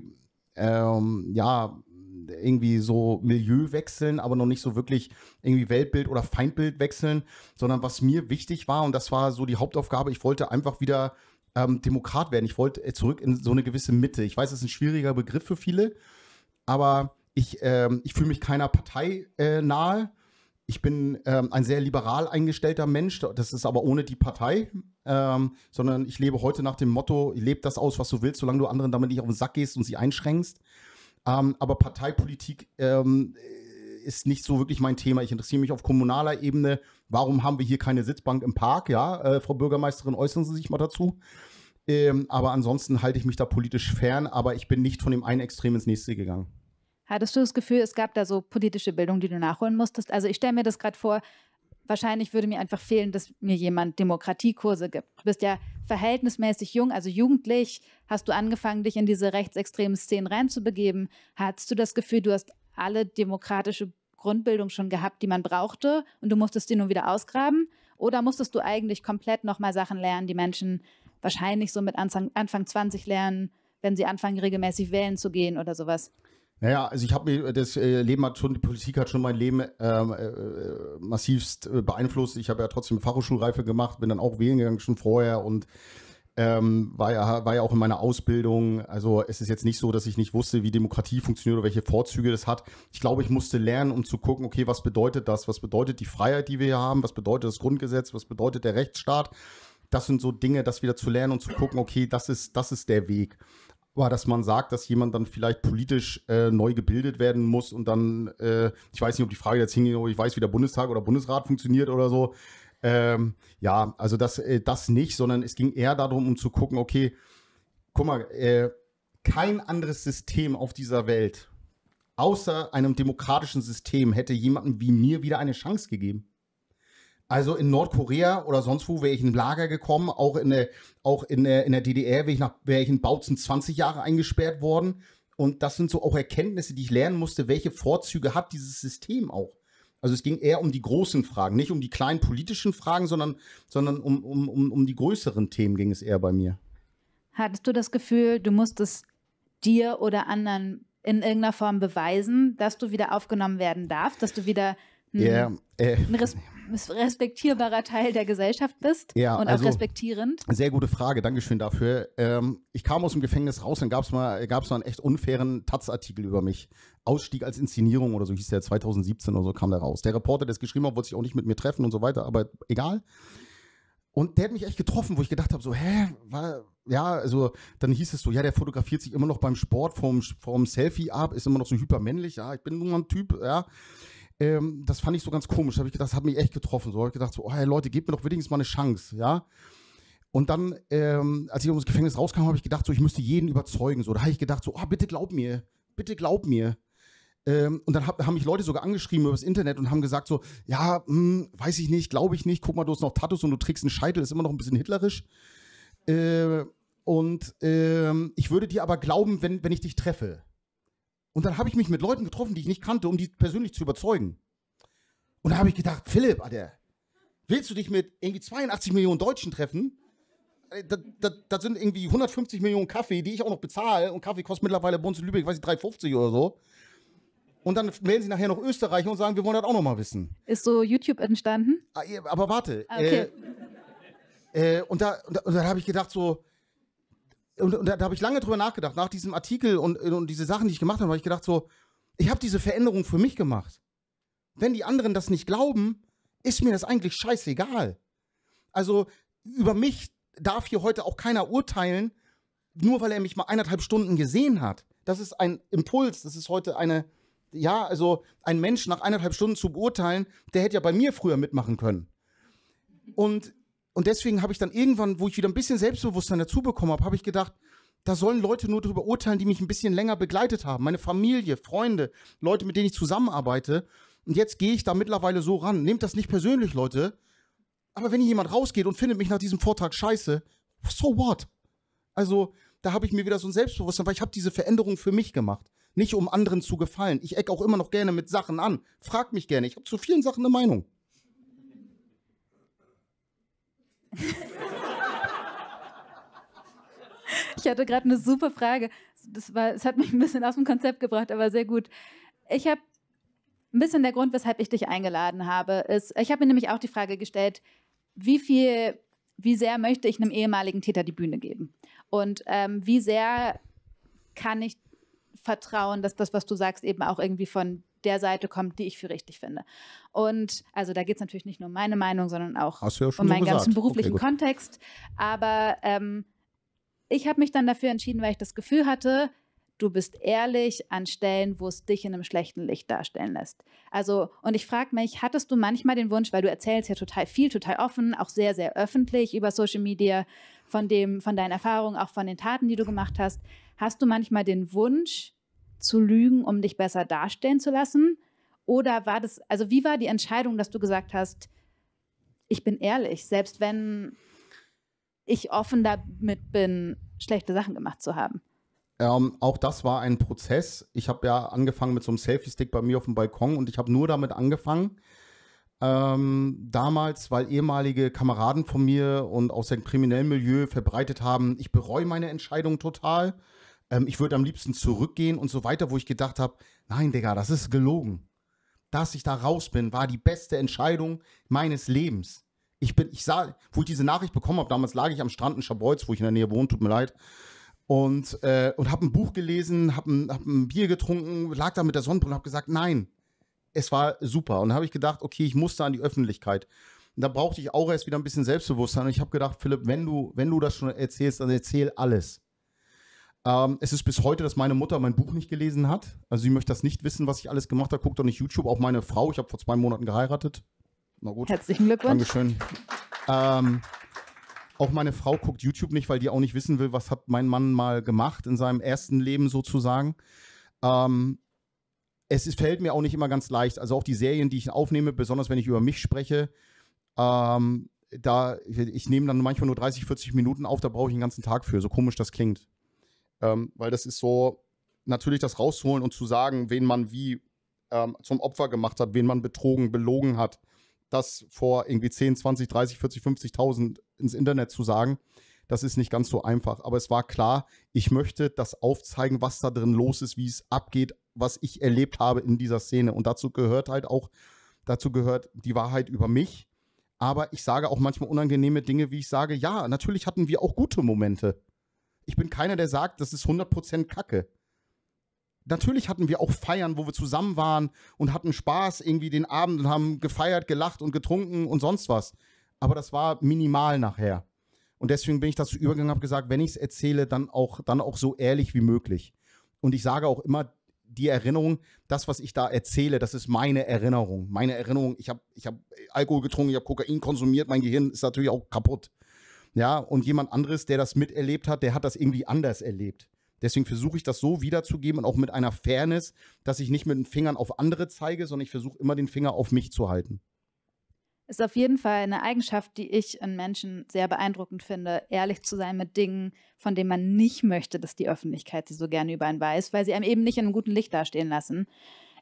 ähm, ja, irgendwie so Milieu wechseln, aber noch nicht so wirklich irgendwie Weltbild oder Feindbild wechseln, sondern was mir wichtig war, und das war so die Hauptaufgabe, ich wollte einfach wieder ähm, Demokrat werden. Ich wollte äh, zurück in so eine gewisse Mitte. Ich weiß, das ist ein schwieriger Begriff für viele, aber ich, ähm, ich fühle mich keiner Partei äh, nahe ich bin ähm, ein sehr liberal eingestellter Mensch, das ist aber ohne die Partei, ähm, sondern ich lebe heute nach dem Motto, lebe das aus, was du willst, solange du anderen damit nicht auf den Sack gehst und sie einschränkst. Ähm, aber Parteipolitik ähm, ist nicht so wirklich mein Thema. Ich interessiere mich auf kommunaler Ebene. Warum haben wir hier keine Sitzbank im Park? Ja, äh, Frau Bürgermeisterin, äußern Sie sich mal dazu. Ähm, aber ansonsten halte ich mich da politisch fern, aber ich bin nicht von dem einen Extrem ins nächste gegangen. Hattest du das Gefühl, es gab da so politische Bildung, die du nachholen musstest? Also ich stelle mir das gerade vor, wahrscheinlich würde mir einfach fehlen, dass mir jemand Demokratiekurse gibt. Du bist ja verhältnismäßig jung, also jugendlich. Hast du angefangen, dich in diese rechtsextremen Szenen reinzubegeben? Hattest du das Gefühl, du hast alle demokratische Grundbildung schon gehabt, die man brauchte und du musstest die nun wieder ausgraben? Oder musstest du eigentlich komplett nochmal Sachen lernen, die Menschen wahrscheinlich so mit Anfang, Anfang 20 lernen, wenn sie anfangen, regelmäßig wählen zu gehen oder sowas? Naja, also ich habe mir das äh, Leben hat schon, die Politik hat schon mein Leben ähm, äh, äh, massivst äh, beeinflusst. Ich habe ja trotzdem Fachhochschulreife gemacht, bin dann auch wählen gegangen schon vorher und ähm, war, ja, war ja auch in meiner Ausbildung. Also es ist jetzt nicht so, dass ich nicht wusste, wie Demokratie funktioniert oder welche Vorzüge das hat. Ich glaube, ich musste lernen, um zu gucken, okay, was bedeutet das? Was bedeutet die Freiheit, die wir hier haben? Was bedeutet das Grundgesetz? Was bedeutet der Rechtsstaat? Das sind so Dinge, das wieder zu lernen und zu gucken, okay, das ist, das ist der Weg war, dass man sagt, dass jemand dann vielleicht politisch äh, neu gebildet werden muss und dann, äh, ich weiß nicht, ob die Frage jetzt hingeht, ob ich weiß, wie der Bundestag oder Bundesrat funktioniert oder so. Ähm, ja, also das, äh, das nicht, sondern es ging eher darum, um zu gucken, okay, guck mal, äh, kein anderes System auf dieser Welt außer einem demokratischen System hätte jemandem wie mir wieder eine Chance gegeben. Also in Nordkorea oder sonst wo wäre ich in ein Lager gekommen, auch in der, auch in der, in der DDR wäre ich, nach, ich in Bautzen 20 Jahre eingesperrt worden. Und das sind so auch Erkenntnisse, die ich lernen musste, welche Vorzüge hat dieses System auch. Also es ging eher um die großen Fragen, nicht um die kleinen politischen Fragen, sondern, sondern um, um, um, um die größeren Themen ging es eher bei mir. Hattest du das Gefühl, du musstest dir oder anderen in irgendeiner Form beweisen, dass du wieder aufgenommen werden darfst, dass du wieder ja, äh, ein res respektierbarer Teil der Gesellschaft bist ja, und auch also respektierend? Sehr gute Frage, Dankeschön dafür. Ähm, ich kam aus dem Gefängnis raus und gab es mal, gab's mal einen echt unfairen Taz-Artikel über mich. Ausstieg als Inszenierung oder so hieß der 2017 oder so kam der raus. Der Reporter, der es geschrieben hat, wollte sich auch nicht mit mir treffen und so weiter, aber egal. Und der hat mich echt getroffen, wo ich gedacht habe, so, hä, war, ja, also dann hieß es so, ja, der fotografiert sich immer noch beim Sport vom, vom Selfie ab, ist immer noch so hypermännlich, ja, ich bin nur ein Typ, ja. Ähm, das fand ich so ganz komisch. Hab ich, das hat mich echt getroffen. So habe ich gedacht, so, oh, hey Leute, gebt mir doch wenigstens mal eine Chance, ja. Und dann, ähm, als ich aus dem Gefängnis rauskam, habe ich gedacht, so, ich müsste jeden überzeugen. So, da habe ich gedacht, so, oh, bitte glaub mir, bitte glaub mir. Ähm, und dann hab, haben mich Leute sogar angeschrieben über das Internet und haben gesagt, so, ja, mh, hm, weiß ich nicht, glaube ich nicht, guck mal, du hast noch Tattoos und du trägst einen Scheitel, ist immer noch ein bisschen hitlerisch. Äh, und äh, ich würde dir aber glauben, wenn, wenn ich dich treffe. Und dann habe ich mich mit Leuten getroffen, die ich nicht kannte, um die persönlich zu überzeugen. Und da habe ich gedacht, Philipp, Alter, willst du dich mit irgendwie 82 Millionen Deutschen treffen? Das, äh, das, das, sind irgendwie 150 Millionen Kaffee, die ich auch noch bezahle. Und Kaffee kostet mittlerweile bei uns in Lübeck, weiß ich, 3,50 oder so. Und dann melden sie nachher noch Österreicher und sagen, wir wollen das auch noch mal wissen. Ist so YouTube entstanden? Ah, aber warte. Ah, okay. Äh, äh, und da, und da, und da habe ich gedacht so, und, und da, da habe ich lange drüber nachgedacht, nach diesem Artikel und, und diese Sachen, die ich gemacht habe, habe ich gedacht, so, ich habe diese Veränderung für mich gemacht. Wenn die anderen das nicht glauben, ist mir das eigentlich scheißegal. Also über mich darf hier heute auch keiner urteilen, nur weil er mich mal eineinhalb Stunden gesehen hat. Das ist ein Impuls, das ist heute eine, ja, also ein Mensch nach eineinhalb Stunden zu beurteilen, der hätte ja bei mir früher mitmachen können. Und und deswegen habe ich dann irgendwann, wo ich wieder ein bisschen Selbstbewusstsein dazu bekommen habe, habe ich gedacht, da sollen Leute nur darüber urteilen, die mich ein bisschen länger begleitet haben. Meine Familie, Freunde, Leute, mit denen ich zusammenarbeite. Und jetzt gehe ich da mittlerweile so ran. Nehmt das nicht persönlich, Leute. Aber wenn hier jemand rausgeht und findet mich nach diesem Vortrag scheiße, so what? Also, da habe ich mir wieder so ein Selbstbewusstsein, weil ich habe diese Veränderung für mich gemacht. Nicht um anderen zu gefallen. Ich eck auch immer noch gerne mit Sachen an. Frag mich gerne. Ich habe zu vielen Sachen eine Meinung. ich hatte gerade eine super Frage. Das, war, das hat mich ein bisschen aus dem Konzept gebracht, aber sehr gut. Ich habe ein bisschen der Grund, weshalb ich dich eingeladen habe, ist, ich habe mir nämlich auch die Frage gestellt, wie viel, wie sehr möchte ich einem ehemaligen Täter die Bühne geben? Und ähm, wie sehr kann ich vertrauen, dass das, was du sagst, eben auch irgendwie von der Seite kommt, die ich für richtig finde. Und also da geht es natürlich nicht nur um meine Meinung, sondern auch um meinen so ganzen gesagt. beruflichen okay, Kontext. Aber ähm, ich habe mich dann dafür entschieden, weil ich das Gefühl hatte, du bist ehrlich an Stellen, wo es dich in einem schlechten Licht darstellen lässt. Also, und ich frage mich, hattest du manchmal den Wunsch, weil du erzählst ja total viel, total offen, auch sehr, sehr öffentlich über Social Media, von, dem, von deinen Erfahrungen, auch von den Taten, die du gemacht hast, hast du manchmal den Wunsch, zu lügen, um dich besser darstellen zu lassen? Oder war das, also wie war die Entscheidung, dass du gesagt hast, ich bin ehrlich, selbst wenn ich offen damit bin, schlechte Sachen gemacht zu haben? Ähm, auch das war ein Prozess. Ich habe ja angefangen mit so einem Selfie-Stick bei mir auf dem Balkon und ich habe nur damit angefangen. Ähm, damals, weil ehemalige Kameraden von mir und aus dem kriminellen Milieu verbreitet haben, ich bereue meine Entscheidung total ähm, ich würde am liebsten zurückgehen und so weiter, wo ich gedacht habe, nein, Digga, das ist gelogen. Dass ich da raus bin, war die beste Entscheidung meines Lebens. Ich bin, ich sah, wo ich diese Nachricht bekommen habe, damals lag ich am Strand in Schabreuz, wo ich in der Nähe wohne, tut mir leid. Und, äh, und habe ein Buch gelesen, habe ein, hab ein Bier getrunken, lag da mit der Sonnenbrille und habe gesagt, nein, es war super. Und habe ich gedacht, okay, ich musste an die Öffentlichkeit. Und da brauchte ich auch erst wieder ein bisschen Selbstbewusstsein. Und ich habe gedacht, Philipp, wenn du, wenn du das schon erzählst, dann erzähl alles. Ähm, es ist bis heute, dass meine Mutter mein Buch nicht gelesen hat. Also sie möchte das nicht wissen, was ich alles gemacht habe. Guckt doch nicht YouTube. Auch meine Frau, ich habe vor zwei Monaten geheiratet. Na gut. Herzlichen Glückwunsch. Dankeschön. Ähm, auch meine Frau guckt YouTube nicht, weil die auch nicht wissen will, was hat mein Mann mal gemacht in seinem ersten Leben sozusagen. Ähm, es ist, fällt mir auch nicht immer ganz leicht. Also auch die Serien, die ich aufnehme, besonders wenn ich über mich spreche, ähm, da ich nehme dann manchmal nur 30, 40 Minuten auf, da brauche ich den ganzen Tag für, so komisch das klingt. Ähm, weil das ist so, natürlich das rausholen und zu sagen, wen man wie ähm, zum Opfer gemacht hat, wen man betrogen, belogen hat, das vor irgendwie 10, 20, 30, 40, 50.000 ins Internet zu sagen, das ist nicht ganz so einfach. Aber es war klar, ich möchte das aufzeigen, was da drin los ist, wie es abgeht, was ich erlebt habe in dieser Szene. Und dazu gehört halt auch, dazu gehört die Wahrheit über mich. Aber ich sage auch manchmal unangenehme Dinge, wie ich sage, ja, natürlich hatten wir auch gute Momente. Ich bin keiner, der sagt, das ist 100% Kacke. Natürlich hatten wir auch Feiern, wo wir zusammen waren und hatten Spaß irgendwie den Abend und haben gefeiert, gelacht und getrunken und sonst was. Aber das war minimal nachher. Und deswegen bin ich dazu übergegangen, habe gesagt, wenn ich es erzähle, dann auch, dann auch so ehrlich wie möglich. Und ich sage auch immer, die Erinnerung, das, was ich da erzähle, das ist meine Erinnerung. Meine Erinnerung, ich habe ich hab Alkohol getrunken, ich habe Kokain konsumiert, mein Gehirn ist natürlich auch kaputt. Ja, und jemand anderes, der das miterlebt hat, der hat das irgendwie anders erlebt. Deswegen versuche ich das so wiederzugeben und auch mit einer Fairness, dass ich nicht mit den Fingern auf andere zeige, sondern ich versuche immer den Finger auf mich zu halten. Ist auf jeden Fall eine Eigenschaft, die ich in Menschen sehr beeindruckend finde, ehrlich zu sein mit Dingen, von denen man nicht möchte, dass die Öffentlichkeit sie so gerne über einen weiß, weil sie einem eben nicht in einem guten Licht dastehen lassen.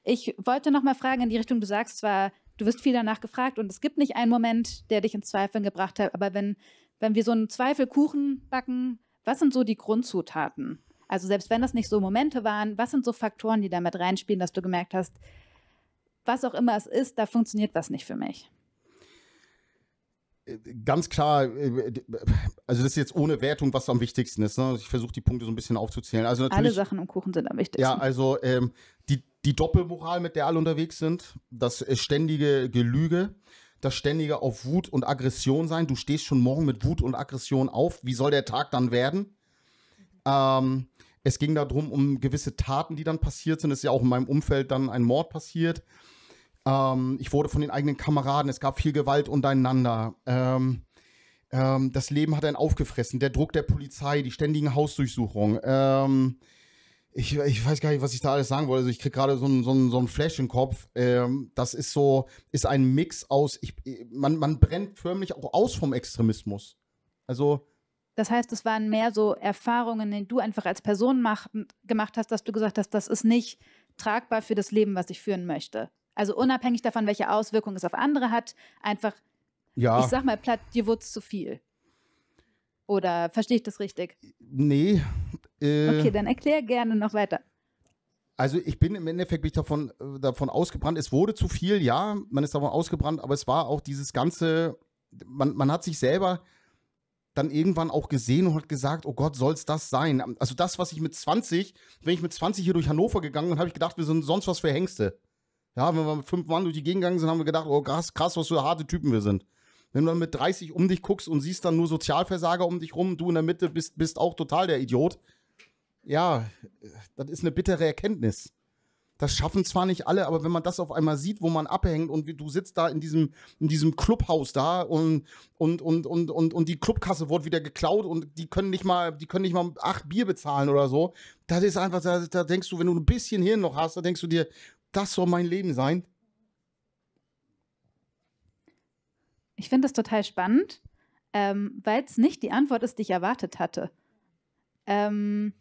Ich wollte noch mal fragen in die Richtung, du sagst zwar, du wirst viel danach gefragt und es gibt nicht einen Moment, der dich ins Zweifeln gebracht hat, aber wenn wenn wir so einen Zweifelkuchen backen, was sind so die Grundzutaten? Also selbst wenn das nicht so Momente waren, was sind so Faktoren, die damit reinspielen, dass du gemerkt hast, was auch immer es ist, da funktioniert was nicht für mich? Äh, ganz klar, äh, also das ist jetzt ohne Wertung, was am wichtigsten ist. Ne? Also ich versuche die Punkte so ein bisschen aufzuzählen. Also alle Sachen im Kuchen sind am wichtigsten. Ja, also ähm, die, die Doppelmoral, mit der alle unterwegs sind, das ständige Gelüge, das ständige auf Wut und Aggression sein. Du stehst schon morgen mit Wut und Aggression auf. Wie soll der Tag dann werden? Ähm, es ging darum, um gewisse Taten, die dann passiert sind. Es ist ja auch in meinem Umfeld dann ein Mord passiert. Ähm, ich wurde von den eigenen Kameraden, es gab viel Gewalt untereinander. Ähm, ähm das Leben hat einen aufgefressen. Der Druck der Polizei, die ständigen Hausdurchsuchungen. Ähm, ich, ich weiß gar nicht, was ich da alles sagen wollte. Also ich kriege gerade so einen so einen, so einen Flash im Kopf. Ähm, das ist so, ist ein Mix aus, ich, man, man brennt förmlich auch aus vom Extremismus. Also. Das heißt, es waren mehr so Erfahrungen, die du einfach als Person mach, gemacht hast, dass du gesagt hast, das ist nicht tragbar für das Leben, was ich führen möchte. Also unabhängig davon, welche Auswirkungen es auf andere hat, einfach, ja. ich sag mal platt, dir wurde zu viel. Oder verstehe ich das richtig? Nee, okay, äh, dann erklär gerne noch weiter. Also ich bin im Endeffekt bin ich davon, äh, davon ausgebrannt. Es wurde zu viel, ja, man ist davon ausgebrannt, aber es war auch dieses ganze, man, man hat sich selber dann irgendwann auch gesehen und hat gesagt, oh Gott, soll es das sein? Also das, was ich mit 20, wenn ich mit 20 hier durch Hannover gegangen bin, habe ich gedacht, wir sind sonst was für Hengste. Ja, wenn wir mit fünf Mann durch die Gegend gegangen sind, haben wir gedacht, oh krass, krass, was für harte Typen wir sind. Wenn du dann mit 30 um dich guckst und siehst dann nur Sozialversager um dich rum, du in der Mitte bist, bist auch total der Idiot ja, das ist eine bittere Erkenntnis. Das schaffen zwar nicht alle, aber wenn man das auf einmal sieht, wo man abhängt und du sitzt da in diesem, in diesem Clubhaus da und, und, und, und, und, und die Clubkasse wurde wieder geklaut und die können nicht mal, die können nicht mal acht Bier bezahlen oder so. Das ist einfach, da, da denkst du, wenn du ein bisschen Hirn noch hast, da denkst du dir, das soll mein Leben sein. Ich finde das total spannend, ähm, weil es nicht die Antwort ist, die ich erwartet hatte. Ähm,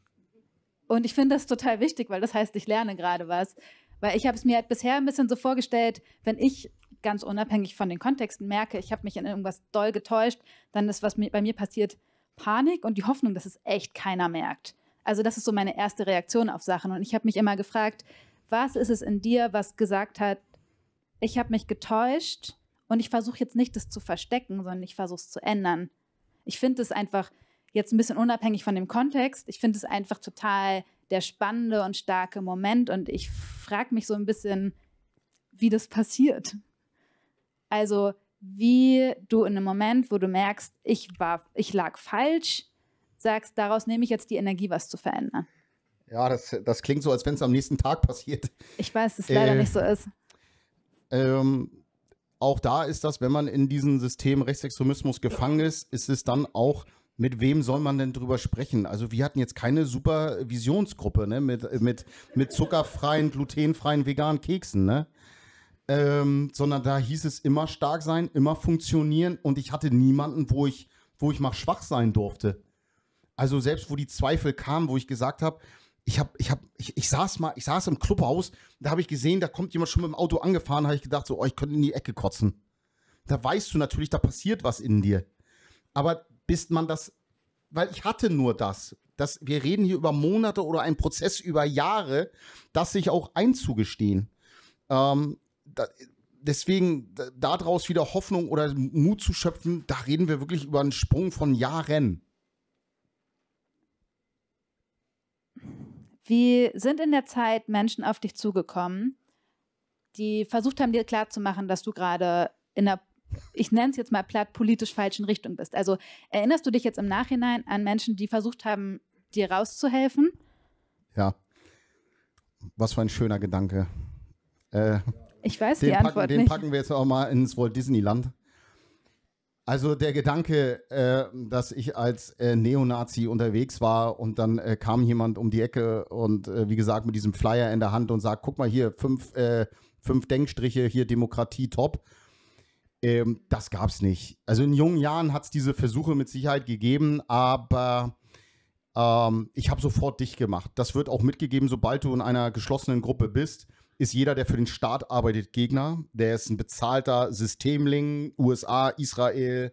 und ich finde das total wichtig, weil das heißt, ich lerne gerade was. Weil ich habe es mir halt bisher ein bisschen so vorgestellt, wenn ich ganz unabhängig von den Kontexten merke, ich habe mich in irgendwas doll getäuscht, dann ist, was bei mir passiert, Panik und die Hoffnung, dass es echt keiner merkt. Also das ist so meine erste Reaktion auf Sachen. Und ich habe mich immer gefragt, was ist es in dir, was gesagt hat, ich habe mich getäuscht und ich versuche jetzt nicht, das zu verstecken, sondern ich versuche es zu ändern. Ich finde es einfach jetzt ein bisschen unabhängig von dem Kontext, ich finde es einfach total der spannende und starke Moment und ich frage mich so ein bisschen, wie das passiert. Also wie du in einem Moment, wo du merkst, ich war, ich lag falsch, sagst, daraus nehme ich jetzt die Energie, was zu verändern. Ja, das, das klingt so, als wenn es am nächsten Tag passiert. Ich weiß, dass es leider äh, nicht so ist. Ähm, auch da ist das, wenn man in diesem System Rechtsextremismus gefangen ist, ist es dann auch mit wem soll man denn drüber sprechen? Also wir hatten jetzt keine super Visionsgruppe, ne? Mit, mit, mit zuckerfreien, glutenfreien, veganen Keksen, ne? Ähm, sondern da hieß es immer stark sein, immer funktionieren und ich hatte niemanden, wo ich, wo ich mal schwach sein durfte. Also selbst wo die Zweifel kamen, wo ich gesagt habe, ich habe, ich habe, ich, ich, saß mal, ich saß im Clubhaus, da habe ich gesehen, da kommt jemand schon mit dem Auto angefahren, habe ich gedacht, so, oh, ich könnte in die Ecke kotzen. Da weißt du natürlich, da passiert was in dir. Aber bis man das, weil ich hatte nur das. dass wir reden hier über Monate oder einen Prozess über Jahre, das sich auch einzugestehen. Ähm, da, deswegen daraus wieder Hoffnung oder Mut zu schöpfen, da reden wir wirklich über einen Sprung von Jahren. Wie sind in der Zeit Menschen auf dich zugekommen, die versucht haben, dir klarzumachen, dass du gerade in einer ich nenne es jetzt mal platt, politisch falschen Richtung bist. Also erinnerst du dich jetzt im Nachhinein an Menschen, die versucht haben, dir rauszuhelfen? Ja. Was für ein schöner Gedanke. Äh, ich weiß den die Antwort packen, den nicht. Den packen wir jetzt auch mal ins Walt Disneyland. Also der Gedanke, äh, dass ich als äh, Neonazi unterwegs war und dann äh, kam jemand um die Ecke und äh, wie gesagt mit diesem Flyer in der Hand und sagt, guck mal hier, fünf, äh, fünf Denkstriche, hier Demokratie top. Ähm, das gab es nicht. Also in jungen Jahren hat es diese Versuche mit Sicherheit gegeben, aber ähm, ich habe sofort dich gemacht. Das wird auch mitgegeben, sobald du in einer geschlossenen Gruppe bist, ist jeder, der für den Staat arbeitet, Gegner. Der ist ein bezahlter Systemling, USA, Israel.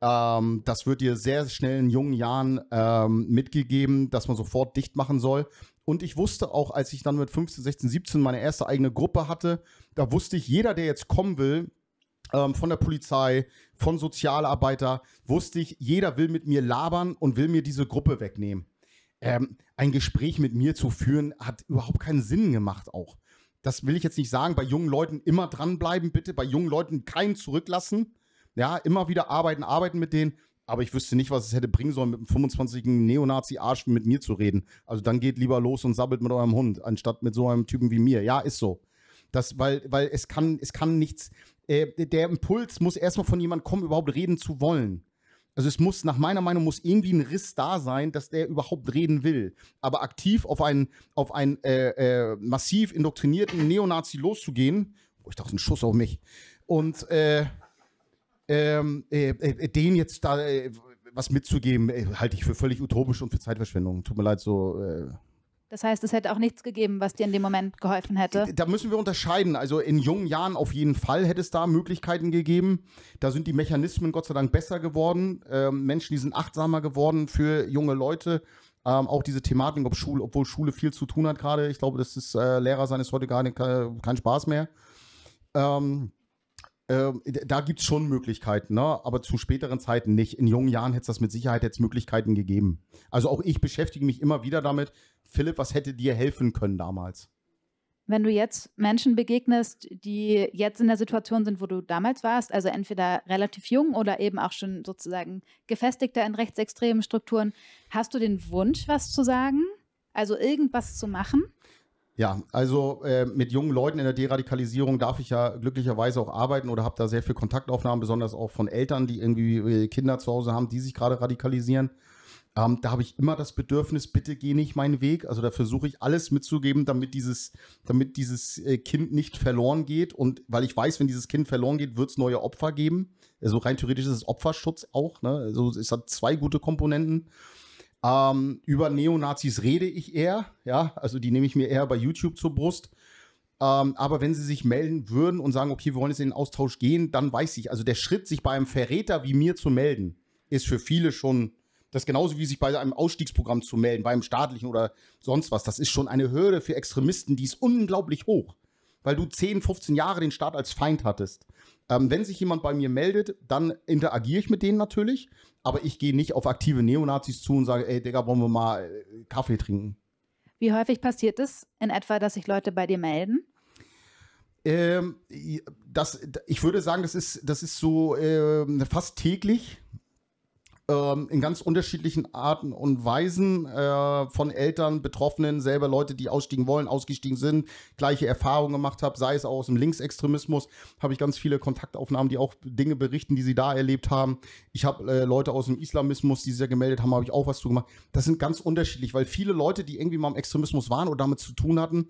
Ähm, das wird dir sehr schnell in jungen Jahren ähm, mitgegeben, dass man sofort dicht machen soll. Und ich wusste auch, als ich dann mit 15, 16, 17 meine erste eigene Gruppe hatte, da wusste ich, jeder, der jetzt kommen will, ähm, von der Polizei, von Sozialarbeiter, wusste ich, jeder will mit mir labern und will mir diese Gruppe wegnehmen. Ähm, ein Gespräch mit mir zu führen, hat überhaupt keinen Sinn gemacht auch. Das will ich jetzt nicht sagen. Bei jungen Leuten immer dranbleiben, bitte. Bei jungen Leuten keinen zurücklassen. Ja, immer wieder arbeiten, arbeiten mit denen. Aber ich wüsste nicht, was es hätte bringen sollen, mit einem 25-jährigen Neonazi-Arsch mit mir zu reden. Also dann geht lieber los und sabbelt mit eurem Hund, anstatt mit so einem Typen wie mir. Ja, ist so. Das, weil, weil es kann, es kann nichts, äh, der Impuls muss erstmal von jemandem kommen, überhaupt reden zu wollen. Also es muss, nach meiner Meinung, muss irgendwie ein Riss da sein, dass der überhaupt reden will. Aber aktiv auf einen, auf einen äh, äh, massiv indoktrinierten Neonazi loszugehen, oh, ich dachte, ein Schuss auf mich, und äh, ähm, äh, äh den jetzt da äh, was mitzugeben, halte ich für völlig utopisch und für Zeitverschwendung. Tut mir leid, so das heißt, es hätte auch nichts gegeben, was dir in dem Moment geholfen hätte. Da müssen wir unterscheiden. Also in jungen Jahren auf jeden Fall hätte es da Möglichkeiten gegeben. Da sind die Mechanismen Gott sei Dank besser geworden. Ähm, Menschen, die sind achtsamer geworden für junge Leute. Ähm, auch diese Thematik, ob Schule, obwohl Schule viel zu tun hat gerade. Ich glaube, das ist äh, Lehrer sein ist heute gar nicht, äh, kein Spaß mehr. Ähm, ähm, da gibt es schon Möglichkeiten, ne? aber zu späteren Zeiten nicht. In jungen Jahren hätte es das mit Sicherheit jetzt Möglichkeiten gegeben. Also auch ich beschäftige mich immer wieder damit. Philipp, was hätte dir helfen können damals? Wenn du jetzt Menschen begegnest, die jetzt in der Situation sind, wo du damals warst, also entweder relativ jung oder eben auch schon sozusagen gefestigter in rechtsextremen Strukturen, hast du den Wunsch, was zu sagen? Also irgendwas zu machen? Ja, also äh, mit jungen Leuten in der Deradikalisierung darf ich ja glücklicherweise auch arbeiten oder habe da sehr viel Kontaktaufnahmen, besonders auch von Eltern, die irgendwie äh, Kinder zu Hause haben, die sich gerade radikalisieren. Ähm, da habe ich immer das Bedürfnis, bitte geh nicht meinen Weg. Also da versuche ich alles mitzugeben, damit dieses, damit dieses äh, Kind nicht verloren geht. Und weil ich weiß, wenn dieses Kind verloren geht, wird es neue Opfer geben. Also rein theoretisch ist es Opferschutz auch. Ne? Also es hat zwei gute Komponenten. Ähm, über Neonazis rede ich eher, ja, also die nehme ich mir eher bei YouTube zur Brust. Ähm, aber wenn sie sich melden würden und sagen, okay, wir wollen jetzt in den Austausch gehen, dann weiß ich, also der Schritt, sich bei einem Verräter wie mir zu melden, ist für viele schon das genauso wie sich bei einem Ausstiegsprogramm zu melden, bei einem staatlichen oder sonst was. Das ist schon eine Hürde für Extremisten, die ist unglaublich hoch, weil du 10, 15 Jahre den Staat als Feind hattest. Ähm, wenn sich jemand bei mir meldet, dann interagiere ich mit denen natürlich aber ich gehe nicht auf aktive Neonazis zu und sage, ey Digga, wollen wir mal äh, Kaffee trinken. Wie häufig passiert es in etwa, dass sich Leute bei dir melden? Ähm, das, ich würde sagen, das ist, das ist so äh, fast täglich ähm, in ganz unterschiedlichen Arten und Weisen äh, von Eltern, Betroffenen, selber Leute, die ausstiegen wollen, ausgestiegen sind, gleiche Erfahrungen gemacht habe, sei es auch aus dem Linksextremismus, habe ich ganz viele Kontaktaufnahmen, die auch Dinge berichten, die sie da erlebt haben. Ich habe äh, Leute aus dem Islamismus, die sich ja gemeldet haben, habe ich auch was zu gemacht. Das sind ganz unterschiedlich, weil viele Leute, die irgendwie mal im Extremismus waren oder damit zu tun hatten,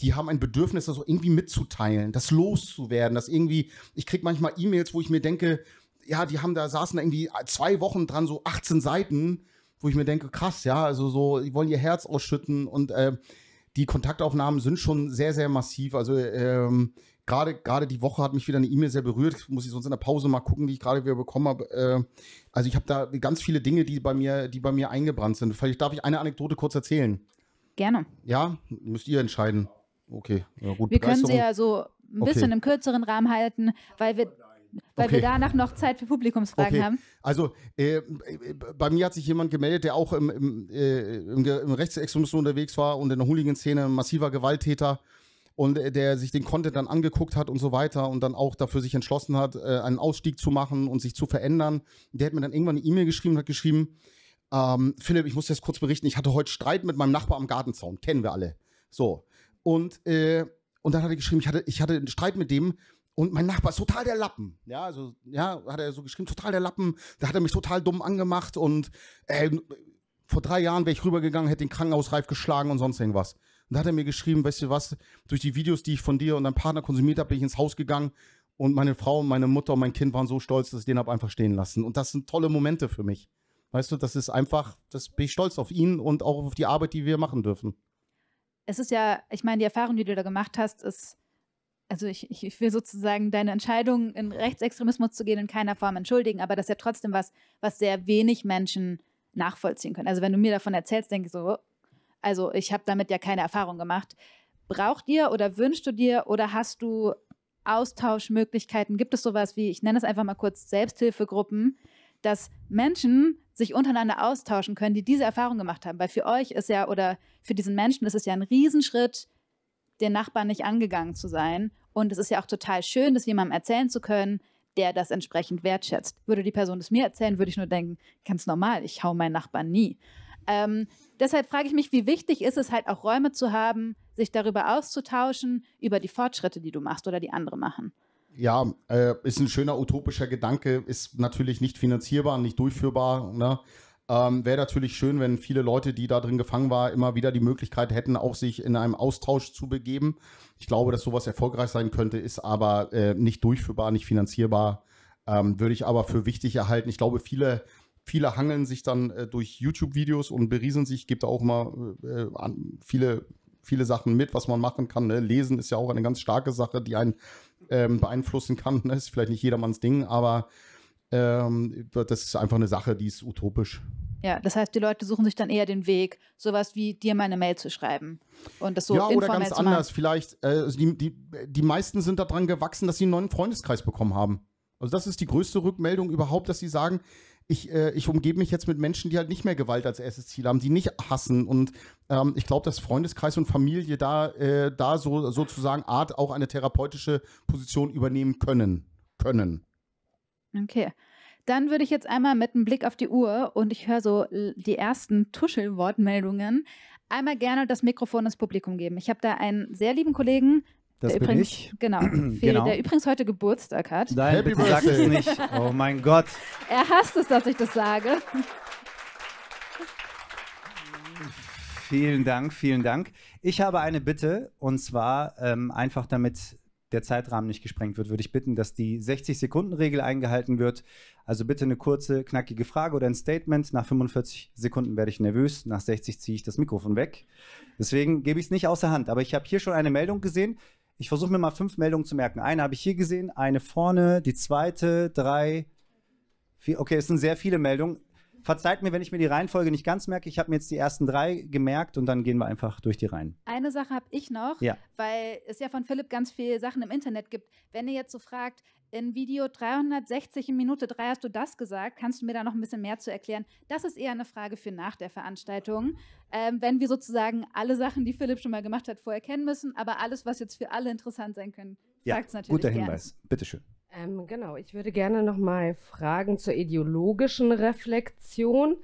die haben ein Bedürfnis, das auch irgendwie mitzuteilen, das loszuwerden, das irgendwie, ich kriege manchmal E-Mails, wo ich mir denke, ja, die haben da saßen da irgendwie zwei Wochen dran, so 18 Seiten, wo ich mir denke, krass, ja, also so, die wollen ihr Herz ausschütten und äh, die Kontaktaufnahmen sind schon sehr, sehr massiv. Also ähm, gerade gerade die Woche hat mich wieder eine E-Mail sehr berührt. Muss ich sonst in der Pause mal gucken, die ich gerade wieder bekommen habe. Äh, also ich habe da ganz viele Dinge, die bei mir, die bei mir eingebrannt sind. Vielleicht darf ich eine Anekdote kurz erzählen. Gerne. Ja, müsst ihr entscheiden. Okay, ja, gut. Wir können sie ja so ein bisschen okay. im kürzeren Rahmen halten, weil wir weil okay. wir danach noch Zeit für Publikumsfragen okay. haben. Also äh, äh, bei mir hat sich jemand gemeldet, der auch im, im, äh, im, Rechtsextremismus unterwegs war und in der Hooligan-Szene massiver Gewalttäter und äh, der sich den Content dann angeguckt hat und so weiter und dann auch dafür sich entschlossen hat, äh, einen Ausstieg zu machen und sich zu verändern. Der hat mir dann irgendwann eine E-Mail geschrieben und hat geschrieben, ähm, Philipp, ich muss jetzt kurz berichten, ich hatte heute Streit mit meinem Nachbar am Gartenzaun, kennen wir alle. So. Und, äh, und dann hat er geschrieben, ich hatte, ich hatte einen Streit mit dem, und mein Nachbar ist total der Lappen. Ja, also, ja, hat er so geschrieben, total der Lappen. Da hat er mich total dumm angemacht und äh, vor drei Jahren wäre ich rübergegangen, hätte den Krankenhausreif geschlagen und sonst irgendwas. Und da hat er mir geschrieben, weißt du was, durch die Videos, die ich von dir und deinem Partner konsumiert habe, bin ich ins Haus gegangen und meine Frau, und meine Mutter und mein Kind waren so stolz, dass ich den habe einfach stehen lassen. Und das sind tolle Momente für mich. Weißt du, das ist einfach, das bin ich stolz auf ihn und auch auf die Arbeit, die wir machen dürfen. Es ist ja, ich meine, die Erfahrung, die du da gemacht hast, ist also ich, ich, will sozusagen deine Entscheidung, in Rechtsextremismus zu gehen, in keiner Form entschuldigen, aber das ist ja trotzdem was, was sehr wenig Menschen nachvollziehen können. Also wenn du mir davon erzählst, denke ich so, also ich habe damit ja keine Erfahrung gemacht. Braucht ihr oder wünschst du dir oder hast du Austauschmöglichkeiten? Gibt es sowas wie, ich nenne es einfach mal kurz Selbsthilfegruppen, dass Menschen sich untereinander austauschen können, die diese Erfahrung gemacht haben? Weil für euch ist ja oder für diesen Menschen ist es ja ein Riesenschritt, den Nachbarn nicht angegangen zu sein und es ist ja auch total schön, das jemandem erzählen zu können, der das entsprechend wertschätzt. Würde die Person es mir erzählen, würde ich nur denken, ganz normal, ich hau meinen Nachbarn nie. Ähm, deshalb frage ich mich, wie wichtig ist es halt auch Räume zu haben, sich darüber auszutauschen, über die Fortschritte, die du machst oder die andere machen. Ja, äh, ist ein schöner utopischer Gedanke, ist natürlich nicht finanzierbar, nicht durchführbar. Ne? Ähm, Wäre natürlich schön, wenn viele Leute, die da drin gefangen waren, immer wieder die Möglichkeit hätten, auch sich in einem Austausch zu begeben. Ich glaube, dass sowas erfolgreich sein könnte, ist aber äh, nicht durchführbar, nicht finanzierbar. Ähm, Würde ich aber für wichtig erhalten. Ich glaube, viele viele hangeln sich dann äh, durch YouTube-Videos und beriesen sich, gibt auch immer äh, äh viele, viele Sachen mit, was man machen kann. Ne? Lesen ist ja auch eine ganz starke Sache, die einen ähm, beeinflussen kann. Ne? Ist vielleicht nicht jedermanns Ding, aber ähm, das ist einfach eine Sache, die ist utopisch. Ja, das heißt, die Leute suchen sich dann eher den Weg, sowas wie dir meine Mail zu schreiben und das so Ja, oder ganz anders. Vielleicht, äh, also die, die, die meisten sind daran gewachsen, dass sie einen neuen Freundeskreis bekommen haben. Also das ist die größte Rückmeldung überhaupt, dass sie sagen, ich, äh, ich umgebe mich jetzt mit Menschen, die halt nicht mehr Gewalt als erstes Ziel haben, die nicht hassen. Und ähm, ich glaube, dass Freundeskreis und Familie da, äh, da so, sozusagen Art auch eine therapeutische Position übernehmen können. können. Okay. Dann würde ich jetzt einmal mit einem Blick auf die Uhr und ich höre so die ersten Tuschelwortmeldungen einmal gerne das Mikrofon ins Publikum geben. Ich habe da einen sehr lieben Kollegen, das der bin übrigens, ich. Genau, genau, Der übrigens heute Geburtstag hat. Nein, Happy bitte sag es nicht. Oh mein Gott. Er hasst es, dass ich das sage. Vielen Dank, vielen Dank. Ich habe eine Bitte und zwar ähm, einfach damit der Zeitrahmen nicht gesprengt wird, würde ich bitten, dass die 60-Sekunden-Regel eingehalten wird. Also bitte eine kurze, knackige Frage oder ein Statement. Nach 45 Sekunden werde ich nervös, nach 60 ziehe ich das Mikrofon weg. Deswegen gebe ich es nicht außer Hand. Aber ich habe hier schon eine Meldung gesehen. Ich versuche mir mal fünf Meldungen zu merken. Eine habe ich hier gesehen, eine vorne, die zweite, drei, vier. Okay, es sind sehr viele Meldungen. Verzeiht mir, wenn ich mir die Reihenfolge nicht ganz merke. Ich habe mir jetzt die ersten drei gemerkt und dann gehen wir einfach durch die Reihen. Eine Sache habe ich noch, ja. weil es ja von Philipp ganz viele Sachen im Internet gibt. Wenn ihr jetzt so fragt, in Video 360 in Minute 3 hast du das gesagt, kannst du mir da noch ein bisschen mehr zu erklären? Das ist eher eine Frage für nach der Veranstaltung. Ähm, wenn wir sozusagen alle Sachen, die Philipp schon mal gemacht hat, vorher kennen müssen, aber alles, was jetzt für alle interessant sein können, ja, natürlich. Guter Hinweis, gern. bitteschön. Ähm, genau, ich würde gerne nochmal fragen zur ideologischen Reflexion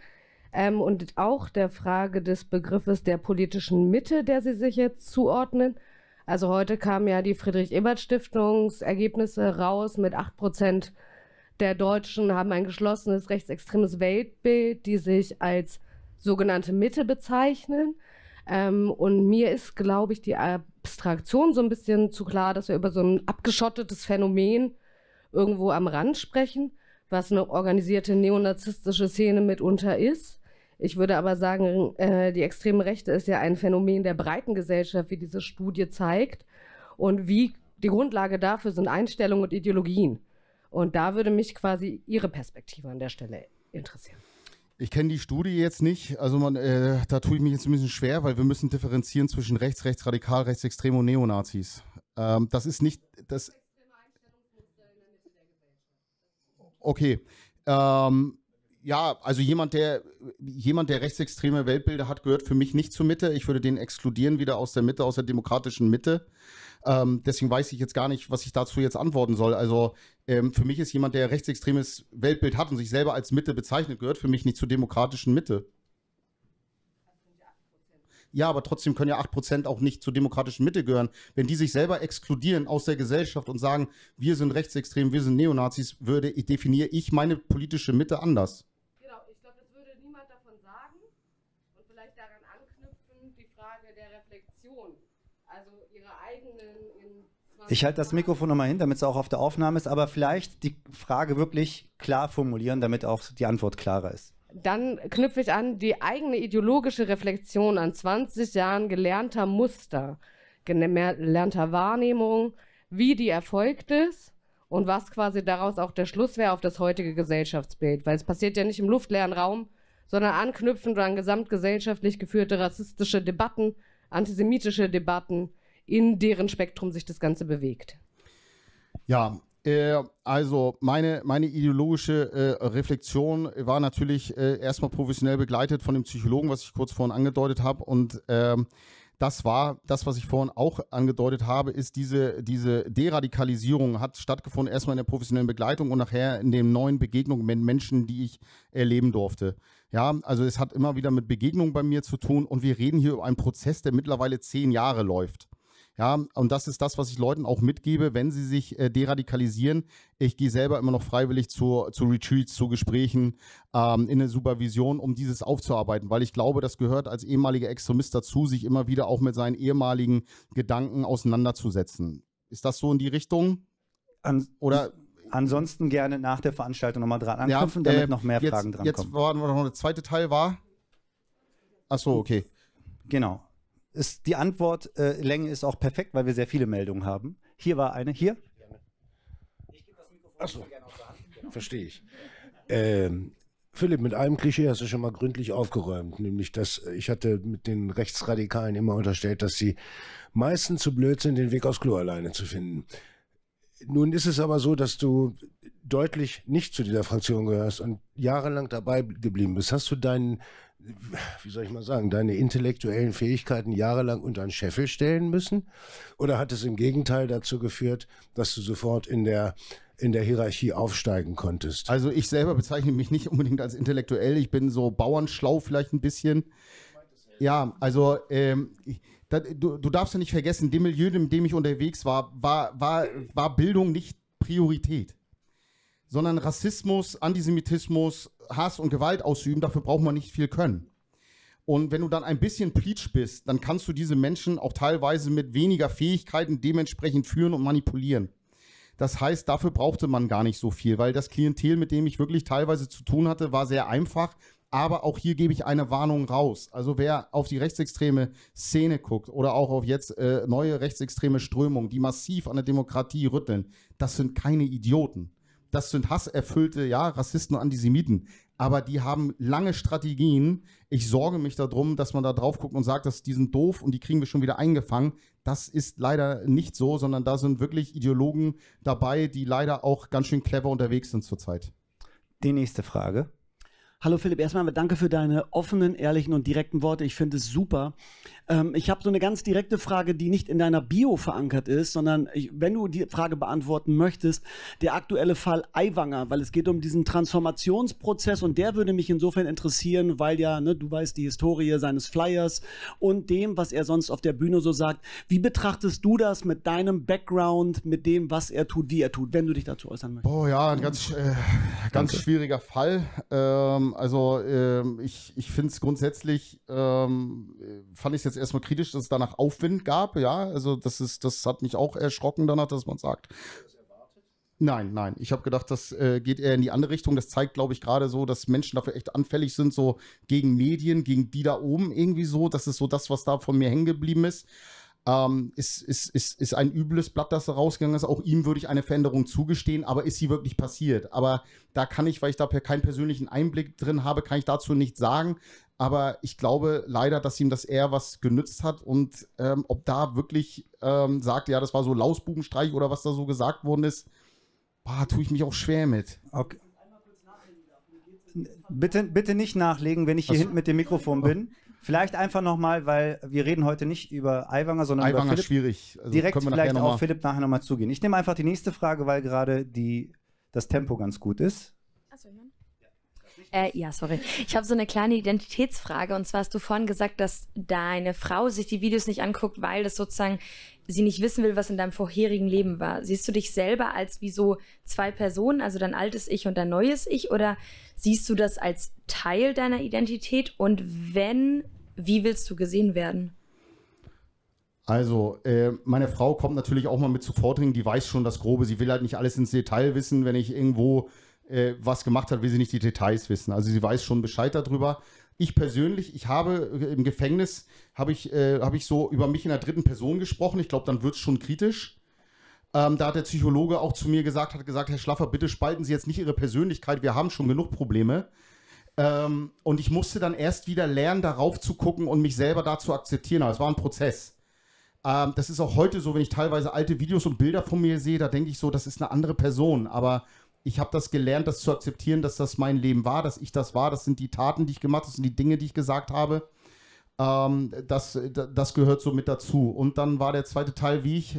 ähm, und auch der Frage des Begriffes der politischen Mitte, der Sie sich jetzt zuordnen. Also heute kamen ja die Friedrich-Ebert-Stiftungsergebnisse raus mit 8 Prozent der Deutschen haben ein geschlossenes rechtsextremes Weltbild, die sich als sogenannte Mitte bezeichnen. Ähm, und mir ist, glaube ich, die Abstraktion so ein bisschen zu klar, dass wir über so ein abgeschottetes Phänomen irgendwo am Rand sprechen, was eine organisierte neonazistische Szene mitunter ist. Ich würde aber sagen, äh, die extreme Rechte ist ja ein Phänomen der breiten Gesellschaft, wie diese Studie zeigt. Und wie die Grundlage dafür sind Einstellungen und Ideologien. Und da würde mich quasi Ihre Perspektive an der Stelle interessieren. Ich kenne die Studie jetzt nicht, also man, äh, da tue ich mich jetzt ein bisschen schwer, weil wir müssen differenzieren zwischen rechts, rechtsradikal, rechtsextrem und Neonazis. Ähm, das ist nicht, das Okay. Ähm, ja, also jemand, der jemand, der rechtsextreme Weltbilder hat, gehört für mich nicht zur Mitte. Ich würde den exkludieren wieder aus der Mitte, aus der demokratischen Mitte. Ähm, deswegen weiß ich jetzt gar nicht, was ich dazu jetzt antworten soll. Also ähm, für mich ist jemand, der rechtsextremes Weltbild hat und sich selber als Mitte bezeichnet, gehört für mich nicht zur demokratischen Mitte ja, aber trotzdem können ja 8% auch nicht zur demokratischen Mitte gehören. Wenn die sich selber exkludieren aus der Gesellschaft und sagen, wir sind rechtsextrem, wir sind Neonazis, würde, definiere ich meine politische Mitte anders. Genau, ich glaube, das würde niemand davon sagen und vielleicht daran anknüpfen, die Frage der Reflexion, also ihre eigenen ich halte das Mikrofon nochmal hin, damit es auch auf der Aufnahme ist, aber vielleicht die Frage wirklich klar formulieren, damit auch die Antwort klarer ist dann knüpfe ich an die eigene ideologische Reflexion an 20 Jahren gelernter Muster, gelernter Wahrnehmung, wie die erfolgt ist und was quasi daraus auch der Schluss wäre auf das heutige Gesellschaftsbild. Weil es passiert ja nicht im luftleeren Raum, sondern anknüpfend an gesamtgesellschaftlich geführte rassistische Debatten, antisemitische Debatten, in deren Spektrum sich das Ganze bewegt. Ja, äh, also meine, meine ideologische äh, Reflexion war natürlich äh, erstmal professionell begleitet von dem Psychologen, was ich kurz vorhin angedeutet habe. Und ähm, das war das, was ich vorhin auch angedeutet habe, ist diese, diese Deradikalisierung hat stattgefunden, erstmal in der professionellen Begleitung und nachher in den neuen Begegnungen mit Menschen, die ich erleben durfte. Ja, also es hat immer wieder mit Begegnungen bei mir zu tun und wir reden hier über einen Prozess, der mittlerweile zehn Jahre läuft. Ja, und das ist das, was ich Leuten auch mitgebe, wenn sie sich äh, deradikalisieren. Ich gehe selber immer noch freiwillig zu, zu Retreats, zu Gesprächen, ähm, in eine Supervision, um dieses aufzuarbeiten, weil ich glaube, das gehört als ehemaliger Extremist dazu, sich immer wieder auch mit seinen ehemaligen Gedanken auseinanderzusetzen. Ist das so in die Richtung? An Oder ansonsten gerne nach der Veranstaltung nochmal dran anknüpfen, ja, äh, damit noch mehr jetzt, Fragen dran jetzt kommen. Jetzt warten wir noch, der zweite Teil war. Achso, okay. Genau ist die Antwort äh, Länge ist auch perfekt, weil wir sehr viele Meldungen haben. Hier war eine, hier. Achso, genau. Verstehe ich. Ähm, Philipp, mit einem Klischee hast du schon mal gründlich aufgeräumt, nämlich dass äh, ich hatte mit den Rechtsradikalen immer unterstellt, dass sie meistens zu blöd sind, den Weg aufs Klo alleine zu finden. Nun ist es aber so, dass du deutlich nicht zu dieser Fraktion gehörst und jahrelang dabei geblieben bist. Hast du deinen wie soll ich mal sagen, deine intellektuellen Fähigkeiten jahrelang unter einen Scheffel stellen müssen? Oder hat es im Gegenteil dazu geführt, dass du sofort in der in der Hierarchie aufsteigen konntest? Also ich selber bezeichne mich nicht unbedingt als intellektuell. Ich bin so bauernschlau vielleicht ein bisschen. Ja, also ähm, da, du, du, darfst ja nicht vergessen, dem Milieu, in dem ich unterwegs war, war, war, war Bildung nicht Priorität, sondern Rassismus, Antisemitismus, Hass und Gewalt ausüben, dafür braucht man nicht viel können. Und wenn du dann ein bisschen Preach bist, dann kannst du diese Menschen auch teilweise mit weniger Fähigkeiten dementsprechend führen und manipulieren. Das heißt, dafür brauchte man gar nicht so viel, weil das Klientel, mit dem ich wirklich teilweise zu tun hatte, war sehr einfach. Aber auch hier gebe ich eine Warnung raus. Also wer auf die rechtsextreme Szene guckt oder auch auf jetzt äh, neue rechtsextreme Strömungen, die massiv an der Demokratie rütteln, das sind keine Idioten das sind hasserfüllte, ja, Rassisten, und Antisemiten. Aber die haben lange Strategien. Ich sorge mich darum, dass man da drauf guckt und sagt, dass die sind doof und die kriegen wir schon wieder eingefangen. Das ist leider nicht so, sondern da sind wirklich Ideologen dabei, die leider auch ganz schön clever unterwegs sind zurzeit. Die nächste Frage. Hallo Philipp, erstmal danke für deine offenen, ehrlichen und direkten Worte. Ich finde es super. Ähm, ich habe so eine ganz direkte Frage, die nicht in deiner Bio verankert ist, sondern ich, wenn du die Frage beantworten möchtest, der aktuelle Fall Eiwanger, weil es geht um diesen Transformationsprozess und der würde mich insofern interessieren, weil ja, ne, du weißt die Historie seines Flyers und dem, was er sonst auf der Bühne so sagt. Wie betrachtest du das mit deinem Background, mit dem, was er tut, wie er tut, wenn du dich dazu äußern möchtest? Oh ja, ein ganz, äh, ganz schwieriger Fall. Ähm, ähm, also ähm, ich, ich finde es grundsätzlich, ähm, fand ich es jetzt erstmal kritisch, dass es danach Aufwind gab, ja. Also das ist, das hat mich auch erschrocken danach, dass man sagt. Nein, nein. Ich habe gedacht, das äh, geht eher in die andere Richtung. Das zeigt, glaube ich, gerade so, dass Menschen dafür echt anfällig sind, so gegen Medien, gegen die da oben irgendwie so. Das ist so das, was da von mir hängen geblieben ist ähm, ist, ist, ist, ist ein übles Blatt, das da rausgegangen ist. Auch ihm würde ich eine Veränderung zugestehen, aber ist sie wirklich passiert? Aber da kann ich, weil ich da keinen persönlichen Einblick drin habe, kann ich dazu nichts sagen. Aber ich glaube leider, dass ihm das eher was genützt hat und ähm, ob da wirklich ähm, sagt, ja, das war so Lausbubenstreich oder was da so gesagt worden ist, boah, tue ich mich auch schwer mit. Okay. Bitte, bitte nicht nachlegen, wenn ich hier was? hinten mit dem Mikrofon bin. Vielleicht einfach nochmal, weil wir reden heute nicht über Aiwanger, sondern Aiwanger über Philipp. schwierig. Also direkt vielleicht auf Philipp nachher nochmal zugehen. Ich nehme einfach die nächste Frage, weil gerade die, das Tempo ganz gut ist. Achso, ja. Äh, ja, sorry. Ich habe so eine kleine Identitätsfrage. Und zwar hast du vorhin gesagt, dass deine Frau sich die Videos nicht anguckt, weil das sozusagen sie nicht wissen will, was in deinem vorherigen Leben war. Siehst du dich selber als wie so zwei Personen, also dein altes Ich und dein neues Ich? Oder siehst du das als Teil deiner Identität? Und wenn, wie willst du gesehen werden? Also, äh, meine Frau kommt natürlich auch mal mit zu Vordringen, die weiß schon das Grobe, sie will halt nicht alles ins Detail wissen, wenn ich irgendwo äh, was gemacht habe, will sie nicht die Details wissen. Also sie weiß schon Bescheid darüber. Ich persönlich, ich habe äh, im Gefängnis, habe ich, äh, hab ich so über mich in der dritten Person gesprochen. Ich glaube, dann wird es schon kritisch. Ähm, da hat der Psychologe auch zu mir gesagt, hat gesagt, Herr Schlaffer, bitte spalten Sie jetzt nicht Ihre Persönlichkeit, wir haben schon genug Probleme. Ähm, und ich musste dann erst wieder lernen, darauf zu gucken und mich selber da zu akzeptieren. Aber es war ein Prozess. Ähm, das ist auch heute so, wenn ich teilweise alte Videos und Bilder von mir sehe, da denke ich so, das ist eine andere Person. Aber ich habe das gelernt, das zu akzeptieren, dass das mein Leben war, dass ich das war. Das sind die Taten, die ich gemacht habe, das sind die Dinge, die ich gesagt habe. Ähm, das, das gehört so mit dazu. Und dann war der zweite Teil, wie ich.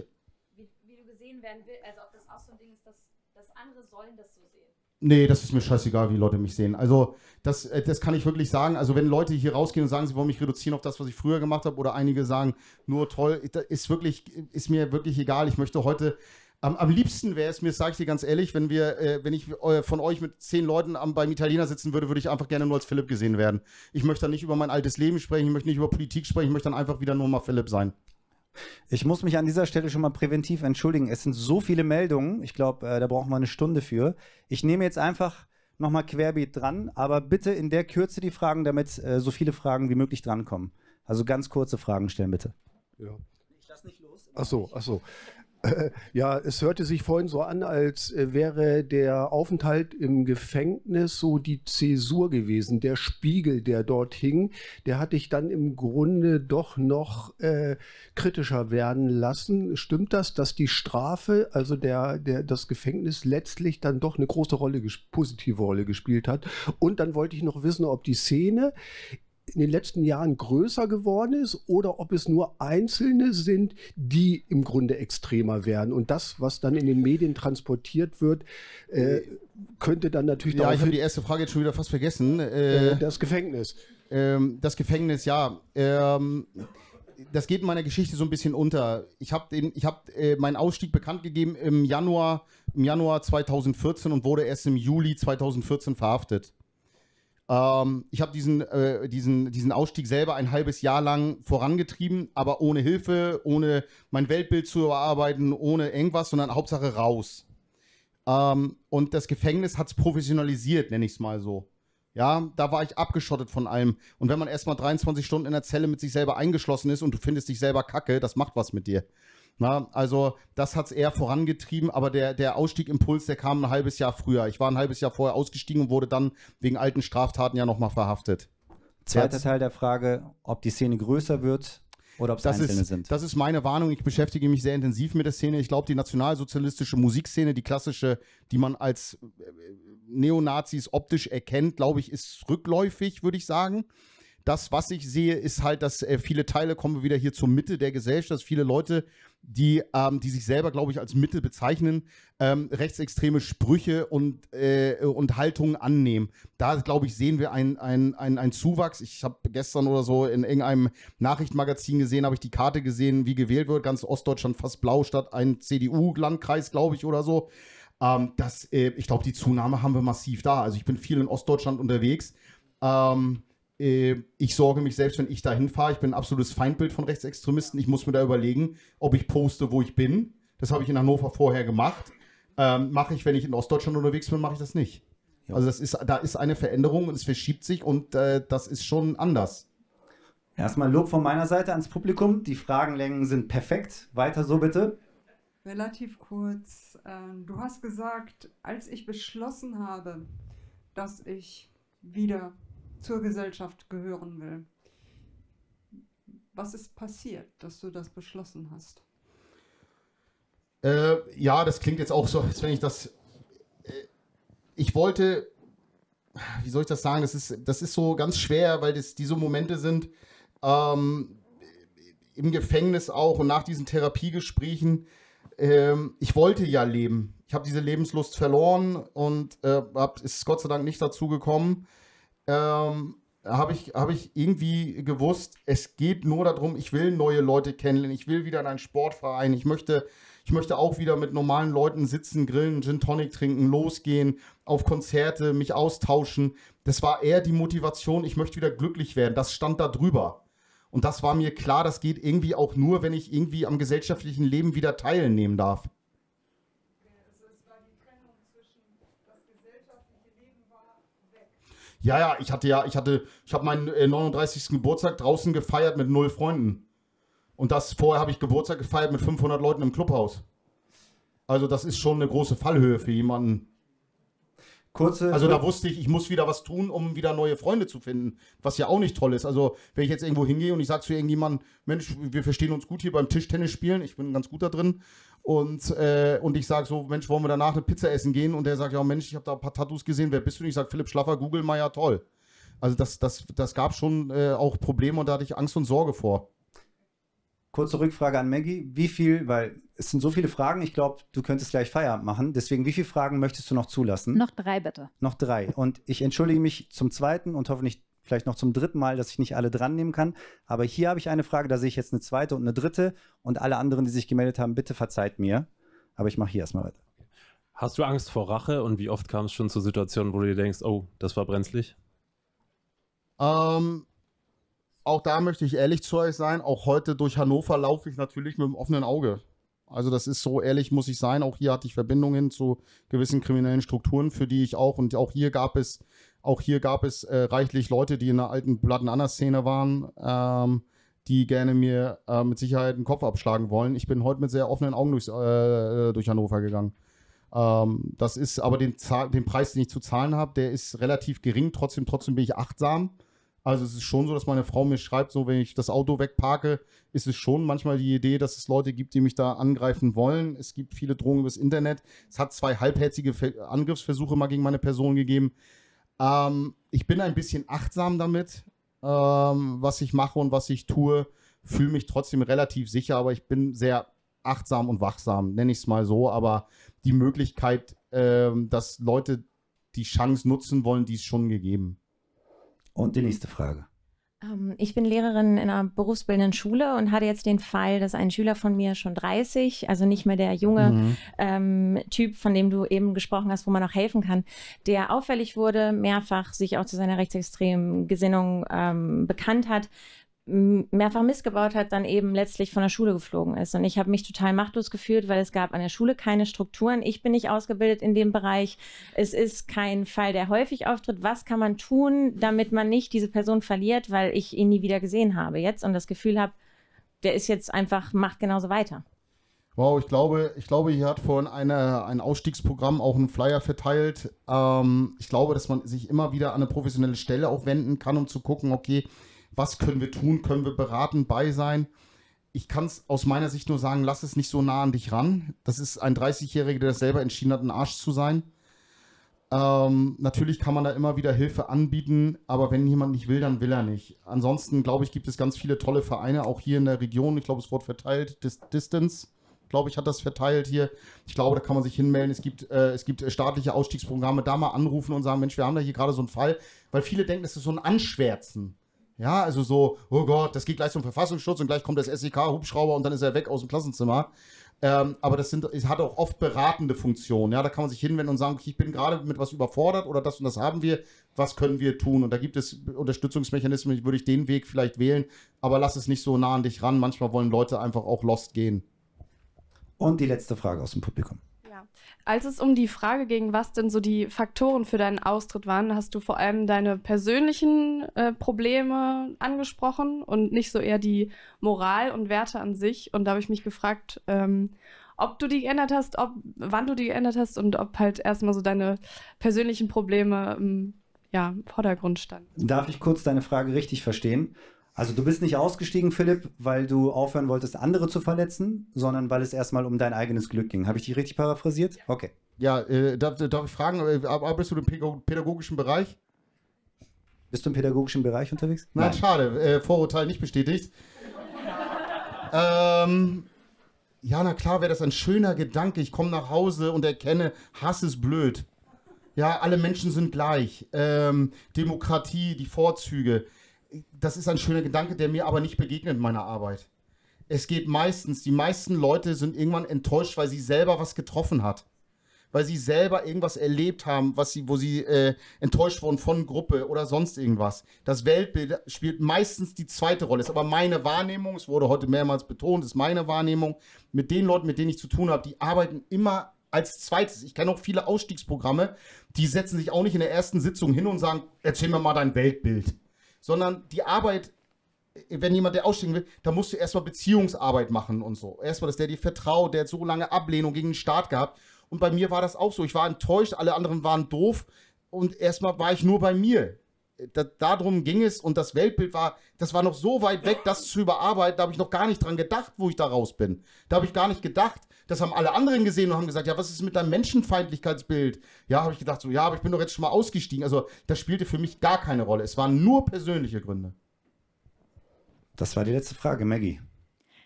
Wie, wie du gesehen werden willst, also ob das auch so ein Ding ist, dass, dass andere sollen das so sehen. Nee, das ist mir scheißegal, wie Leute mich sehen. Also, das, äh, das kann ich wirklich sagen. Also, wenn Leute hier rausgehen und sagen, sie wollen mich reduzieren auf das, was ich früher gemacht habe, oder einige sagen, nur toll, ist wirklich, ist mir wirklich egal. Ich möchte heute. Am, am liebsten wäre es mir, sage ich dir ganz ehrlich, wenn wir, äh, wenn ich äh, von euch mit zehn Leuten am, beim Italiener sitzen würde, würde ich einfach gerne nur als Philipp gesehen werden. Ich möchte dann nicht über mein altes Leben sprechen, ich möchte nicht über Politik sprechen, ich möchte dann einfach wieder nur mal Philipp sein. Ich muss mich an dieser Stelle schon mal präventiv entschuldigen. Es sind so viele Meldungen. Ich glaube, äh, da brauchen wir eine Stunde für. Ich nehme jetzt einfach nochmal querbeet dran, aber bitte in der Kürze die Fragen, damit äh, so viele Fragen wie möglich drankommen. Also ganz kurze Fragen stellen, bitte. Ja. Ich lasse nicht los. Ach so, ach so. Ja, es hörte sich vorhin so an, als äh, wäre der Aufenthalt im Gefängnis so die Zäsur gewesen. Der Spiegel, der dort hing, der hat dich dann im Grunde doch noch äh, kritischer werden lassen. Stimmt das, dass die Strafe, also der, der, das Gefängnis letztlich dann doch eine große Rolle, positive Rolle gespielt hat? Und dann wollte ich noch wissen, ob die Szene in den letzten Jahren größer geworden ist oder ob es nur Einzelne sind, die im Grunde extremer werden. Und das, was dann in den Medien transportiert wird, äh, könnte dann natürlich. Ja, ich habe die erste Frage jetzt schon wieder fast vergessen. Äh, äh, das Gefängnis. Ähm, das Gefängnis, ja. Ähm, das geht in meiner Geschichte so ein bisschen unter. Ich habe hab, äh, meinen Ausstieg bekannt gegeben im Januar, im Januar 2014 und wurde erst im Juli 2014 verhaftet. Ähm, ich habe diesen, äh, diesen, diesen Ausstieg selber ein halbes Jahr lang vorangetrieben, aber ohne Hilfe, ohne mein Weltbild zu überarbeiten, ohne irgendwas, sondern Hauptsache raus. Ähm, und das Gefängnis hat es professionalisiert, nenne ich es mal so. Ja, da war ich abgeschottet von allem. Und wenn man erstmal 23 Stunden in der Zelle mit sich selber eingeschlossen ist und du findest dich selber kacke, das macht was mit dir. Na, also das hat es eher vorangetrieben, aber der, der Ausstiegimpuls, der kam ein halbes Jahr früher. Ich war ein halbes Jahr vorher ausgestiegen und wurde dann wegen alten Straftaten ja nochmal verhaftet. Zweiter Teil der Frage, ob die Szene größer wird oder ob es Einzelne ist, sind. Das ist meine Warnung. Ich beschäftige mich sehr intensiv mit der Szene. Ich glaube, die nationalsozialistische Musikszene, die klassische, die man als äh, Neonazis optisch erkennt, glaube ich, ist rückläufig, würde ich sagen das, was ich sehe, ist halt, dass äh, viele Teile kommen wieder hier zur Mitte der Gesellschaft, dass viele Leute, die, ähm, die sich selber, glaube ich, als Mitte bezeichnen, ähm, rechtsextreme Sprüche und, äh, und Haltungen annehmen. Da, glaube ich, sehen wir einen ein, ein Zuwachs. Ich habe gestern oder so in irgendeinem Nachrichtenmagazin gesehen, habe ich die Karte gesehen, wie gewählt wird. Ganz Ostdeutschland fast blau statt ein CDU-Landkreis, glaube ich, oder so. Ähm, das, äh, ich glaube, die Zunahme haben wir massiv da. Also ich bin viel in Ostdeutschland unterwegs. Ähm, ähm, ich sorge mich selbst, wenn ich da hinfahre. Ich bin ein absolutes Feindbild von Rechtsextremisten. Ich muss mir da überlegen, ob ich poste, wo ich bin. Das habe ich in Hannover vorher gemacht. Ähm, mache ich, wenn ich in Ostdeutschland unterwegs bin, mache ich das nicht. Ja. Also das ist, da ist eine Veränderung und es verschiebt sich und äh, das ist schon anders. Erstmal Lob von meiner Seite ans Publikum. Die Fragenlängen sind perfekt. Weiter so bitte. Relativ kurz. Ähm, du hast gesagt, als ich beschlossen habe, dass ich wieder zur Gesellschaft gehören will. Was ist passiert, dass du das beschlossen hast? Äh, ja, das klingt jetzt auch so, als wenn ich das. Äh, ich wollte. Wie soll ich das sagen? Das ist, das ist so ganz schwer, weil das, die Momente sind. Ähm, Im Gefängnis auch und nach diesen Therapiegesprächen. Äh, ich wollte ja leben. Ich habe diese Lebenslust verloren und äh, hab, ist Gott sei Dank nicht dazu gekommen ähm, habe ich, hab ich irgendwie gewusst, es geht nur darum, ich will neue Leute kennenlernen, ich will wieder in einen Sportverein, ich möchte, ich möchte auch wieder mit normalen Leuten sitzen, grillen, Gin Tonic trinken, losgehen, auf Konzerte, mich austauschen. Das war eher die Motivation, ich möchte wieder glücklich werden. Das stand da drüber. Und das war mir klar, das geht irgendwie auch nur, wenn ich irgendwie am gesellschaftlichen Leben wieder teilnehmen darf. Ja, ja, ich hatte ja, ich hatte, ich habe meinen 39. Äh, Geburtstag draußen gefeiert mit null Freunden. Und das vorher habe ich Geburtstag gefeiert mit 500 Leuten im Clubhaus. Also das ist schon eine große Fallhöhe für jemanden. Kurze. Also da wusste ich, ich muss wieder was tun, um wieder neue Freunde zu finden, was ja auch nicht toll ist. Also wenn ich jetzt irgendwo hingehe und ich sage zu irgendjemandem, Mensch, wir verstehen uns gut hier beim Tischtennis spielen, ich bin ganz gut da drin. Und, äh, und ich sage so, Mensch, wollen wir danach eine Pizza essen gehen? Und der sagt, ja Mensch, ich habe da ein paar Tattoos gesehen, wer bist du? Und ich sage, Philipp Schlaffer, Google, Meier, ja, toll. Also das, das, das gab schon äh, auch Probleme und da hatte ich Angst und Sorge vor. Kurze Rückfrage an Maggie. Wie viel, weil es sind so viele Fragen, ich glaube, du könntest gleich Feierabend machen. Deswegen, wie viele Fragen möchtest du noch zulassen? Noch drei, bitte. Noch drei. Und ich entschuldige mich zum zweiten und hoffentlich vielleicht noch zum dritten Mal, dass ich nicht alle dran nehmen kann. Aber hier habe ich eine Frage, da sehe ich jetzt eine zweite und eine dritte. Und alle anderen, die sich gemeldet haben, bitte verzeiht mir. Aber ich mache hier erstmal weiter. Hast du Angst vor Rache und wie oft kam es schon zu Situationen, wo du dir denkst, oh, das war brenzlig? Ähm, auch da möchte ich ehrlich zu euch sein, auch heute durch Hannover laufe ich natürlich mit einem offenen Auge. Also das ist so ehrlich, muss ich sein. Auch hier hatte ich Verbindungen zu gewissen kriminellen Strukturen, für die ich auch und auch hier gab es auch hier gab es äh, reichlich Leute, die in der alten Plattenanna-Szene waren, ähm, die gerne mir äh, mit Sicherheit den Kopf abschlagen wollen. Ich bin heute mit sehr offenen Augen durchs, äh, durch Hannover gegangen. Ähm, das ist aber den, den Preis, den ich zu zahlen habe, der ist relativ gering. Trotzdem, trotzdem bin ich achtsam also es ist schon so, dass meine Frau mir schreibt, so wenn ich das Auto wegparke, ist es schon manchmal die Idee, dass es Leute gibt, die mich da angreifen wollen. Es gibt viele Drohungen übers Internet. Es hat zwei halbherzige Angriffsversuche mal gegen meine Person gegeben. Ähm, ich bin ein bisschen achtsam damit, ähm, was ich mache und was ich tue. Fühle mich trotzdem relativ sicher, aber ich bin sehr achtsam und wachsam, nenne ich es mal so. Aber die Möglichkeit, ähm, dass Leute die Chance nutzen wollen, die ist schon gegeben. Und die nächste Frage. Ähm, ich bin Lehrerin in einer berufsbildenden Schule und hatte jetzt den Fall, dass ein Schüler von mir schon 30, also nicht mehr der junge mhm. ähm, Typ, von dem du eben gesprochen hast, wo man auch helfen kann, der auffällig wurde, mehrfach sich auch zu seiner rechtsextremen Gesinnung ähm, bekannt hat, mehrfach missgebaut hat, dann eben letztlich von der Schule geflogen ist. Und ich habe mich total machtlos gefühlt, weil es gab an der Schule keine Strukturen. Ich bin nicht ausgebildet in dem Bereich. Es ist kein Fall, der häufig auftritt. Was kann man tun, damit man nicht diese Person verliert, weil ich ihn nie wieder gesehen habe jetzt und das Gefühl habe, der ist jetzt einfach, macht genauso weiter. Wow, ich glaube, ich glaube, hier hat vorhin eine, ein Ausstiegsprogramm auch einen Flyer verteilt. Ähm, ich glaube, dass man sich immer wieder an eine professionelle Stelle auch wenden kann, um zu gucken, okay, was können wir tun, können wir beraten, bei sein. Ich kann es aus meiner Sicht nur sagen, lass es nicht so nah an dich ran. Das ist ein 30-Jähriger, der das selber entschieden hat, ein Arsch zu sein. Ähm, natürlich kann man da immer wieder Hilfe anbieten, aber wenn jemand nicht will, dann will er nicht. Ansonsten, glaube ich, gibt es ganz viele tolle Vereine, auch hier in der Region. Ich glaube, es wurde verteilt, Dis Distance glaube ich, hat das verteilt hier. Ich glaube, da kann man sich hinmelden. Es gibt, äh, es gibt äh, staatliche Ausstiegsprogramme, da mal anrufen und sagen, Mensch, wir haben da hier gerade so einen Fall, weil viele denken, es ist so ein Anschwärzen. Ja, also so, oh Gott, das geht gleich zum Verfassungsschutz und gleich kommt das SEK-Hubschrauber und dann ist er weg aus dem Klassenzimmer. Ähm, aber das sind, es hat auch oft beratende Funktionen. Ja, da kann man sich hinwenden und sagen, okay, ich bin gerade mit was überfordert oder das und das haben wir. Was können wir tun? Und da gibt es Unterstützungsmechanismen. ich Würde ich den Weg vielleicht wählen, aber lass es nicht so nah an dich ran. Manchmal wollen Leute einfach auch lost gehen. Und die letzte Frage aus dem Publikum. Als es um die Frage ging, was denn so die Faktoren für deinen Austritt waren, hast du vor allem deine persönlichen äh, Probleme angesprochen und nicht so eher die Moral und Werte an sich. Und da habe ich mich gefragt, ähm, ob du die geändert hast, ob, wann du die geändert hast und ob halt erstmal so deine persönlichen Probleme ähm, ja, im Vordergrund standen. Darf ich kurz deine Frage richtig verstehen? Also du bist nicht ausgestiegen, Philipp, weil du aufhören wolltest, andere zu verletzen, sondern weil es erstmal um dein eigenes Glück ging. Habe ich dich richtig paraphrasiert? Okay. Ja, äh, darf, darf, ich fragen, äh, arbeitest du im pädagogischen Bereich? Bist du im pädagogischen Bereich unterwegs? Nein, Nein. schade. Äh, Vorurteil nicht bestätigt. ähm, ja, na klar wäre das ein schöner Gedanke. Ich komme nach Hause und erkenne, Hass ist blöd. Ja, alle Menschen sind gleich. Ähm, Demokratie, die Vorzüge das ist ein schöner Gedanke, der mir aber nicht begegnet in meiner Arbeit. Es geht meistens, die meisten Leute sind irgendwann enttäuscht, weil sie selber was getroffen hat. Weil sie selber irgendwas erlebt haben, was sie, wo sie äh, enttäuscht wurden von Gruppe oder sonst irgendwas. Das Weltbild spielt meistens die zweite Rolle. Ist aber meine Wahrnehmung, es wurde heute mehrmals betont, ist meine Wahrnehmung. Mit den Leuten, mit denen ich zu tun habe, die arbeiten immer als zweites. Ich kenne auch viele Ausstiegsprogramme, die setzen sich auch nicht in der ersten Sitzung hin und sagen, erzähl mir mal dein Weltbild sondern die Arbeit, wenn jemand, der aussteigen will, da musst du erstmal Beziehungsarbeit machen und so. Erstmal, dass der dir vertraut, der hat so lange Ablehnung gegen den Staat gehabt. Und bei mir war das auch so. Ich war enttäuscht, alle anderen waren doof und erstmal war ich nur bei mir. Da, darum ging es und das Weltbild war, das war noch so weit weg, das zu überarbeiten, da habe ich noch gar nicht dran gedacht, wo ich da raus bin. Da habe ich gar nicht gedacht, das haben alle anderen gesehen und haben gesagt, ja, was ist mit deinem Menschenfeindlichkeitsbild? Ja, habe ich gedacht, so, ja, aber ich bin doch jetzt schon mal ausgestiegen. Also das spielte für mich gar keine Rolle. Es waren nur persönliche Gründe. Das war die letzte Frage, Maggie.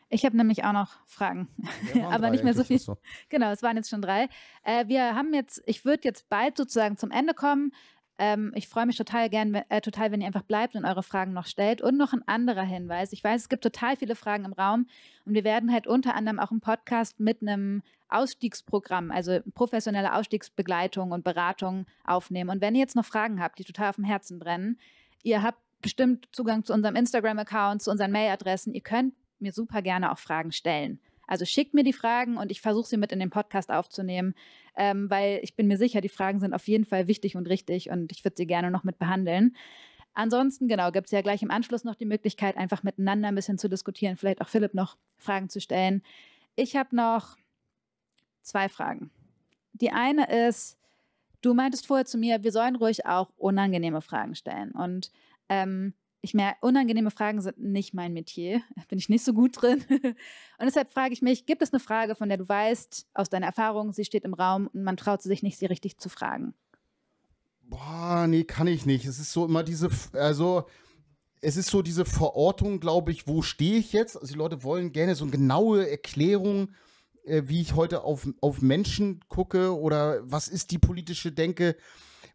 Ich habe nämlich auch noch Fragen, aber nicht mehr so viel. So. Genau, es waren jetzt schon drei. Äh, wir haben jetzt, ich würde jetzt bald sozusagen zum Ende kommen. Ähm, ich freue mich total gern, äh, total, wenn ihr einfach bleibt und eure Fragen noch stellt. Und noch ein anderer Hinweis. Ich weiß, es gibt total viele Fragen im Raum und wir werden halt unter anderem auch einen Podcast mit einem Ausstiegsprogramm, also professionelle Ausstiegsbegleitung und Beratung aufnehmen. Und wenn ihr jetzt noch Fragen habt, die total auf dem Herzen brennen, ihr habt bestimmt Zugang zu unserem Instagram-Account, zu unseren Mail-Adressen. Ihr könnt mir super gerne auch Fragen stellen. Also schickt mir die Fragen und ich versuche sie mit in den Podcast aufzunehmen, ähm, weil ich bin mir sicher, die Fragen sind auf jeden Fall wichtig und richtig und ich würde sie gerne noch mit behandeln. Ansonsten, genau, gibt es ja gleich im Anschluss noch die Möglichkeit, einfach miteinander ein bisschen zu diskutieren, vielleicht auch Philipp noch Fragen zu stellen. Ich habe noch zwei Fragen. Die eine ist, du meintest vorher zu mir, wir sollen ruhig auch unangenehme Fragen stellen. Und ähm, ich merke, unangenehme Fragen sind nicht mein Metier. Da bin ich nicht so gut drin. Und deshalb frage ich mich, gibt es eine Frage, von der du weißt, aus deiner Erfahrung, sie steht im Raum und man traut sich nicht, sie richtig zu fragen? Boah, nee, kann ich nicht. Es ist so immer diese, also es ist so diese Verortung, glaube ich, wo stehe ich jetzt? Also die Leute wollen gerne so eine genaue Erklärung, äh, wie ich heute auf, auf Menschen gucke oder was ist die politische Denke,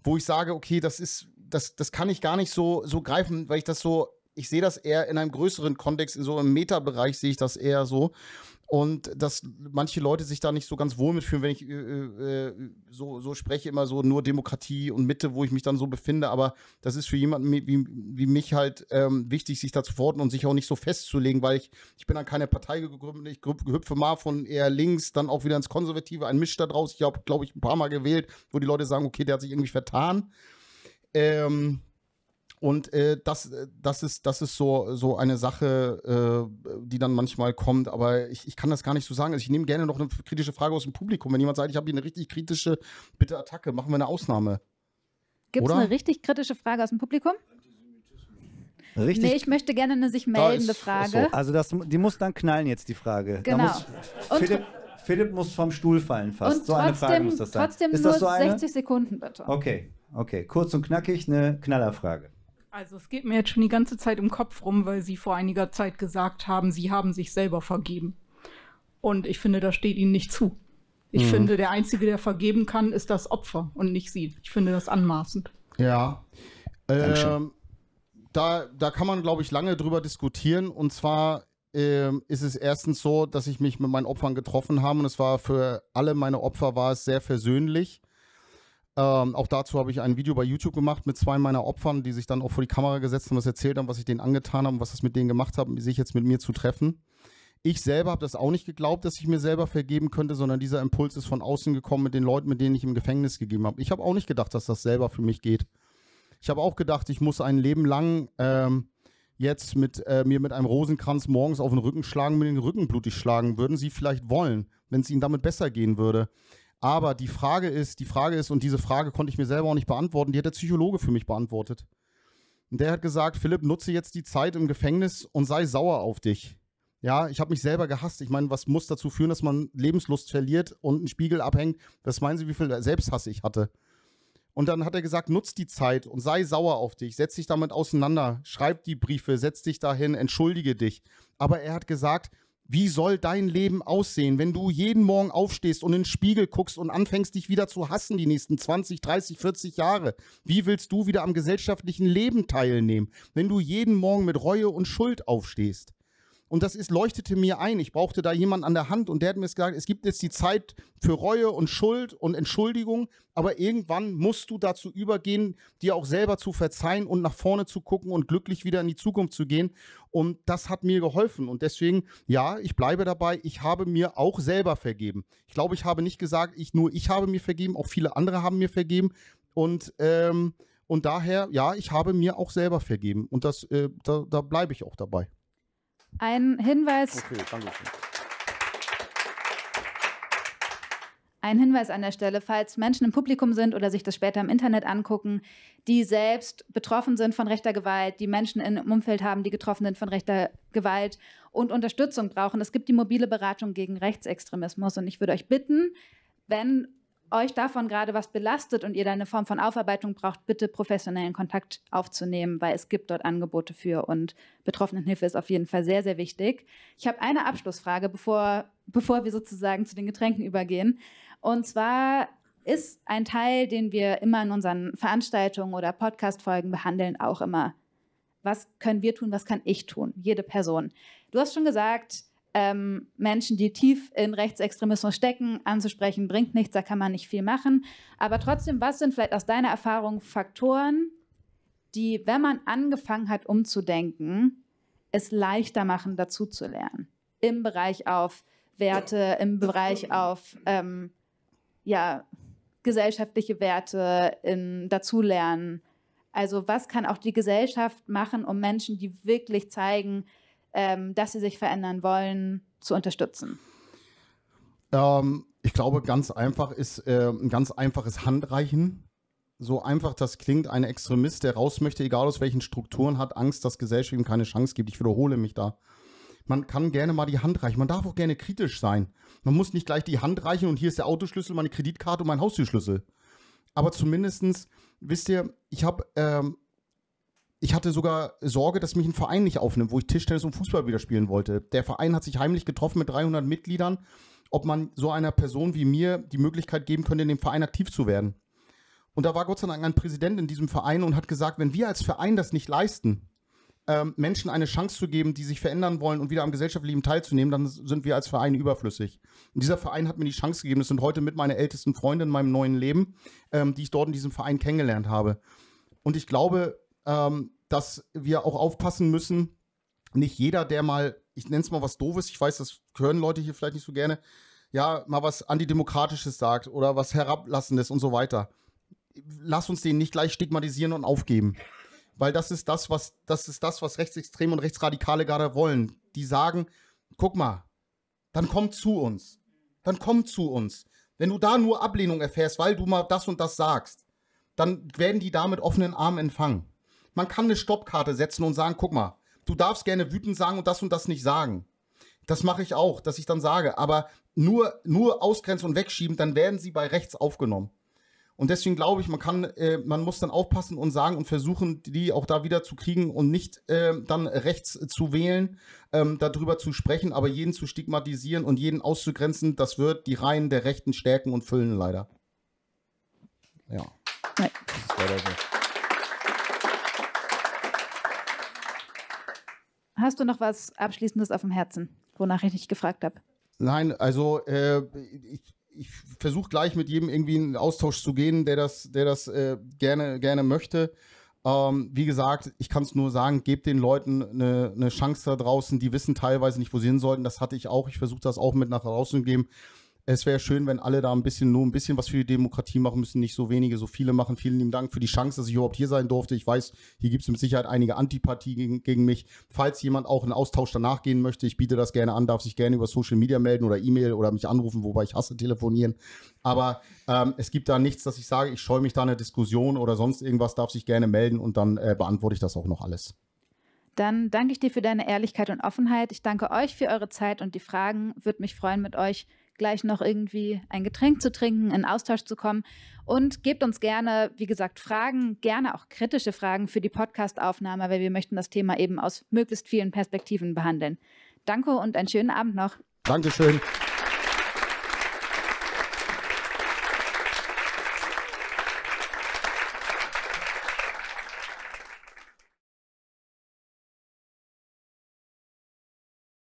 wo ich sage, okay, das ist das, das kann ich gar nicht so, so greifen, weil ich das so, ich sehe das eher in einem größeren Kontext, in so einem Meta-Bereich sehe ich das eher so. Und dass manche Leute sich da nicht so ganz wohl mitfühlen, wenn ich äh, äh, so, so spreche, immer so nur Demokratie und Mitte, wo ich mich dann so befinde. Aber das ist für jemanden wie, wie mich halt ähm, wichtig, sich da zu fordern und sich auch nicht so festzulegen, weil ich, ich bin an keine Partei gegründet, ich hüpfe mal von eher links, dann auch wieder ins Konservative, ein Misch da draus. Ich habe, glaube ich, ein paar Mal gewählt, wo die Leute sagen, okay, der hat sich irgendwie vertan. Ähm, und äh, das, äh, das ist, das ist so, so eine Sache, äh, die dann manchmal kommt, aber ich, ich kann das gar nicht so sagen. Also ich nehme gerne noch eine kritische Frage aus dem Publikum. Wenn jemand sagt, ich habe hier eine richtig kritische, bitte Attacke, machen wir eine Ausnahme. Gibt es eine richtig kritische Frage aus dem Publikum? Richtig. Nee, ich möchte gerne eine sich meldende ist, Frage. So. Also das, die muss dann knallen jetzt, die Frage. Genau. Muss Philipp, Philipp, muss vom Stuhl fallen fast. Und so trotzdem, eine Frage muss das sein. Trotzdem ist nur das so 60 Sekunden bitte. Okay. Okay, kurz und knackig, eine Knallerfrage. Also es geht mir jetzt schon die ganze Zeit im Kopf rum, weil Sie vor einiger Zeit gesagt haben, Sie haben sich selber vergeben. Und ich finde, das steht Ihnen nicht zu. Ich mhm. finde, der Einzige, der vergeben kann, ist das Opfer und nicht Sie. Ich finde das anmaßend. Ja. Ähm, da, da kann man, glaube ich, lange drüber diskutieren. Und zwar ähm, ist es erstens so, dass ich mich mit meinen Opfern getroffen habe. Und es war für alle meine Opfer war es sehr versöhnlich. Ähm, auch dazu habe ich ein Video bei YouTube gemacht mit zwei meiner Opfern, die sich dann auch vor die Kamera gesetzt haben, was erzählt haben, was ich denen angetan habe, und was das mit denen gemacht habe, sich jetzt mit mir zu treffen. Ich selber habe das auch nicht geglaubt, dass ich mir selber vergeben könnte, sondern dieser Impuls ist von außen gekommen mit den Leuten, mit denen ich im Gefängnis gegeben habe. Ich habe auch nicht gedacht, dass das selber für mich geht. Ich habe auch gedacht, ich muss ein Leben lang ähm, jetzt mit äh, mir mit einem Rosenkranz morgens auf den Rücken schlagen, mit den Rücken blutig schlagen würden sie vielleicht wollen, wenn es ihnen damit besser gehen würde. Aber die Frage ist, die Frage ist, und diese Frage konnte ich mir selber auch nicht beantworten, die hat der Psychologe für mich beantwortet. Und der hat gesagt, Philipp, nutze jetzt die Zeit im Gefängnis und sei sauer auf dich. Ja, ich habe mich selber gehasst. Ich meine, was muss dazu führen, dass man Lebenslust verliert und einen Spiegel abhängt? Was meinen Sie, wie viel Selbsthass ich hatte? Und dann hat er gesagt, nutz die Zeit und sei sauer auf dich, setz dich damit auseinander, schreib die Briefe, setz dich dahin, entschuldige dich. Aber er hat gesagt, wie soll dein Leben aussehen, wenn du jeden Morgen aufstehst und in den Spiegel guckst und anfängst, dich wieder zu hassen die nächsten 20, 30, 40 Jahre? Wie willst du wieder am gesellschaftlichen Leben teilnehmen, wenn du jeden Morgen mit Reue und Schuld aufstehst? Und das ist, leuchtete mir ein. Ich brauchte da jemanden an der Hand und der hat mir gesagt, es gibt jetzt die Zeit für Reue und Schuld und Entschuldigung, aber irgendwann musst du dazu übergehen, dir auch selber zu verzeihen und nach vorne zu gucken und glücklich wieder in die Zukunft zu gehen. Und das hat mir geholfen. Und deswegen, ja, ich bleibe dabei, ich habe mir auch selber vergeben. Ich glaube, ich habe nicht gesagt, ich nur ich habe mir vergeben, auch viele andere haben mir vergeben. Und ähm, und daher, ja, ich habe mir auch selber vergeben. Und das, äh, da, da bleibe ich auch dabei. Ein Hinweis. Okay, danke schön. Ein Hinweis an der Stelle, falls Menschen im Publikum sind oder sich das später im Internet angucken, die selbst betroffen sind von rechter Gewalt, die Menschen im Umfeld haben, die getroffen sind von rechter Gewalt und Unterstützung brauchen. Es gibt die mobile Beratung gegen Rechtsextremismus und ich würde euch bitten, wenn euch davon gerade was belastet und ihr da eine Form von Aufarbeitung braucht, bitte professionellen Kontakt aufzunehmen, weil es gibt dort Angebote für und Betroffenenhilfe ist auf jeden Fall sehr, sehr wichtig. Ich habe eine Abschlussfrage, bevor, bevor wir sozusagen zu den Getränken übergehen. Und zwar ist ein Teil, den wir immer in unseren Veranstaltungen oder Podcast-Folgen behandeln, auch immer was können wir tun, was kann ich tun, jede Person. Du hast schon gesagt, ähm, Menschen, die tief in Rechtsextremismus stecken, anzusprechen, bringt nichts, da kann man nicht viel machen. Aber trotzdem, was sind vielleicht aus deiner Erfahrung Faktoren, die, wenn man angefangen hat, umzudenken, es leichter machen, dazu zu lernen? Im Bereich auf Werte, im Bereich auf ähm, ja, gesellschaftliche Werte, in Dazulernen. Also was kann auch die Gesellschaft machen, um Menschen, die wirklich zeigen, ähm, dass sie sich verändern wollen, zu unterstützen? Ähm, ich glaube, ganz einfach ist äh, ein ganz einfaches Handreichen. So einfach das klingt, ein Extremist, der raus möchte, egal aus welchen Strukturen, hat Angst, dass Gesellschaft ihm keine Chance gibt. Ich wiederhole mich da. Man kann gerne mal die Hand reichen. Man darf auch gerne kritisch sein. Man muss nicht gleich die Hand reichen und hier ist der Autoschlüssel, meine Kreditkarte und mein Haustürschlüssel. Aber zumindestens, wisst ihr, ich habe ähm, ich hatte sogar Sorge, dass mich ein Verein nicht aufnimmt, wo ich Tischtennis und Fußball wieder spielen wollte. Der Verein hat sich heimlich getroffen mit 300 Mitgliedern, ob man so einer Person wie mir die Möglichkeit geben könnte, in dem Verein aktiv zu werden. Und da war Gott sei Dank ein Präsident in diesem Verein und hat gesagt, wenn wir als Verein das nicht leisten, ähm, Menschen eine Chance zu geben, die sich verändern wollen und wieder am gesellschaftlichen teilzunehmen, dann sind wir als Verein überflüssig. Und dieser Verein hat mir die Chance gegeben. Das sind heute mit meiner ältesten Freundin in meinem neuen Leben, ähm, die ich dort in diesem Verein kennengelernt habe. Und ich glaube, ähm, dass wir auch aufpassen müssen, nicht jeder, der mal, ich nenne es mal was Doofes, ich weiß, das hören Leute hier vielleicht nicht so gerne, ja, mal was Antidemokratisches sagt oder was Herablassendes und so weiter. Lass uns den nicht gleich stigmatisieren und aufgeben. Weil das ist das, was, das ist das, was Rechtsextreme und Rechtsradikale gerade wollen. Die sagen, guck mal, dann komm zu uns. Dann komm zu uns. Wenn du da nur Ablehnung erfährst, weil du mal das und das sagst, dann werden die da mit offenen Armen empfangen. Man kann eine Stoppkarte setzen und sagen, guck mal, du darfst gerne wütend sagen und das und das nicht sagen. Das mache ich auch, dass ich dann sage, aber nur, nur ausgrenzen und wegschieben, dann werden sie bei rechts aufgenommen. Und deswegen glaube ich, man kann, äh, man muss dann aufpassen und sagen und versuchen, die auch da wieder zu kriegen und nicht äh, dann rechts zu wählen, ähm, darüber zu sprechen, aber jeden zu stigmatisieren und jeden auszugrenzen, das wird die Reihen der Rechten stärken und füllen leider. Ja. Nein. Das ist leider so. Hast du noch was Abschließendes auf dem Herzen, wonach ich dich gefragt habe? Nein, also äh, ich, ich versuche gleich mit jedem irgendwie in Austausch zu gehen, der das, der das äh, gerne, gerne möchte. Ähm, wie gesagt, ich kann es nur sagen, gebt den Leuten eine, eine Chance da draußen. Die wissen teilweise nicht, wo sie hin sollten. Das hatte ich auch. Ich versuche das auch mit nach draußen zu geben es wäre schön, wenn alle da ein bisschen, nur ein bisschen was für die Demokratie machen müssen, nicht so wenige, so viele machen. Vielen lieben Dank für die Chance, dass ich überhaupt hier sein durfte. Ich weiß, hier gibt es mit Sicherheit einige Antipathie gegen, gegen mich. Falls jemand auch einen Austausch danach gehen möchte, ich biete das gerne an, darf sich gerne über Social Media melden oder E-Mail oder mich anrufen, wobei ich hasse telefonieren. Aber ähm, es gibt da nichts, dass ich sage, ich scheue mich da eine Diskussion oder sonst irgendwas, darf sich gerne melden und dann äh, beantworte ich das auch noch alles. Dann danke ich dir für deine Ehrlichkeit und Offenheit. Ich danke euch für eure Zeit und die Fragen. Würde mich freuen, mit euch gleich noch irgendwie ein Getränk zu trinken, in Austausch zu kommen. Und gebt uns gerne, wie gesagt, Fragen, gerne auch kritische Fragen für die Podcastaufnahme, weil wir möchten das Thema eben aus möglichst vielen Perspektiven behandeln. Danke und einen schönen Abend noch. Dankeschön.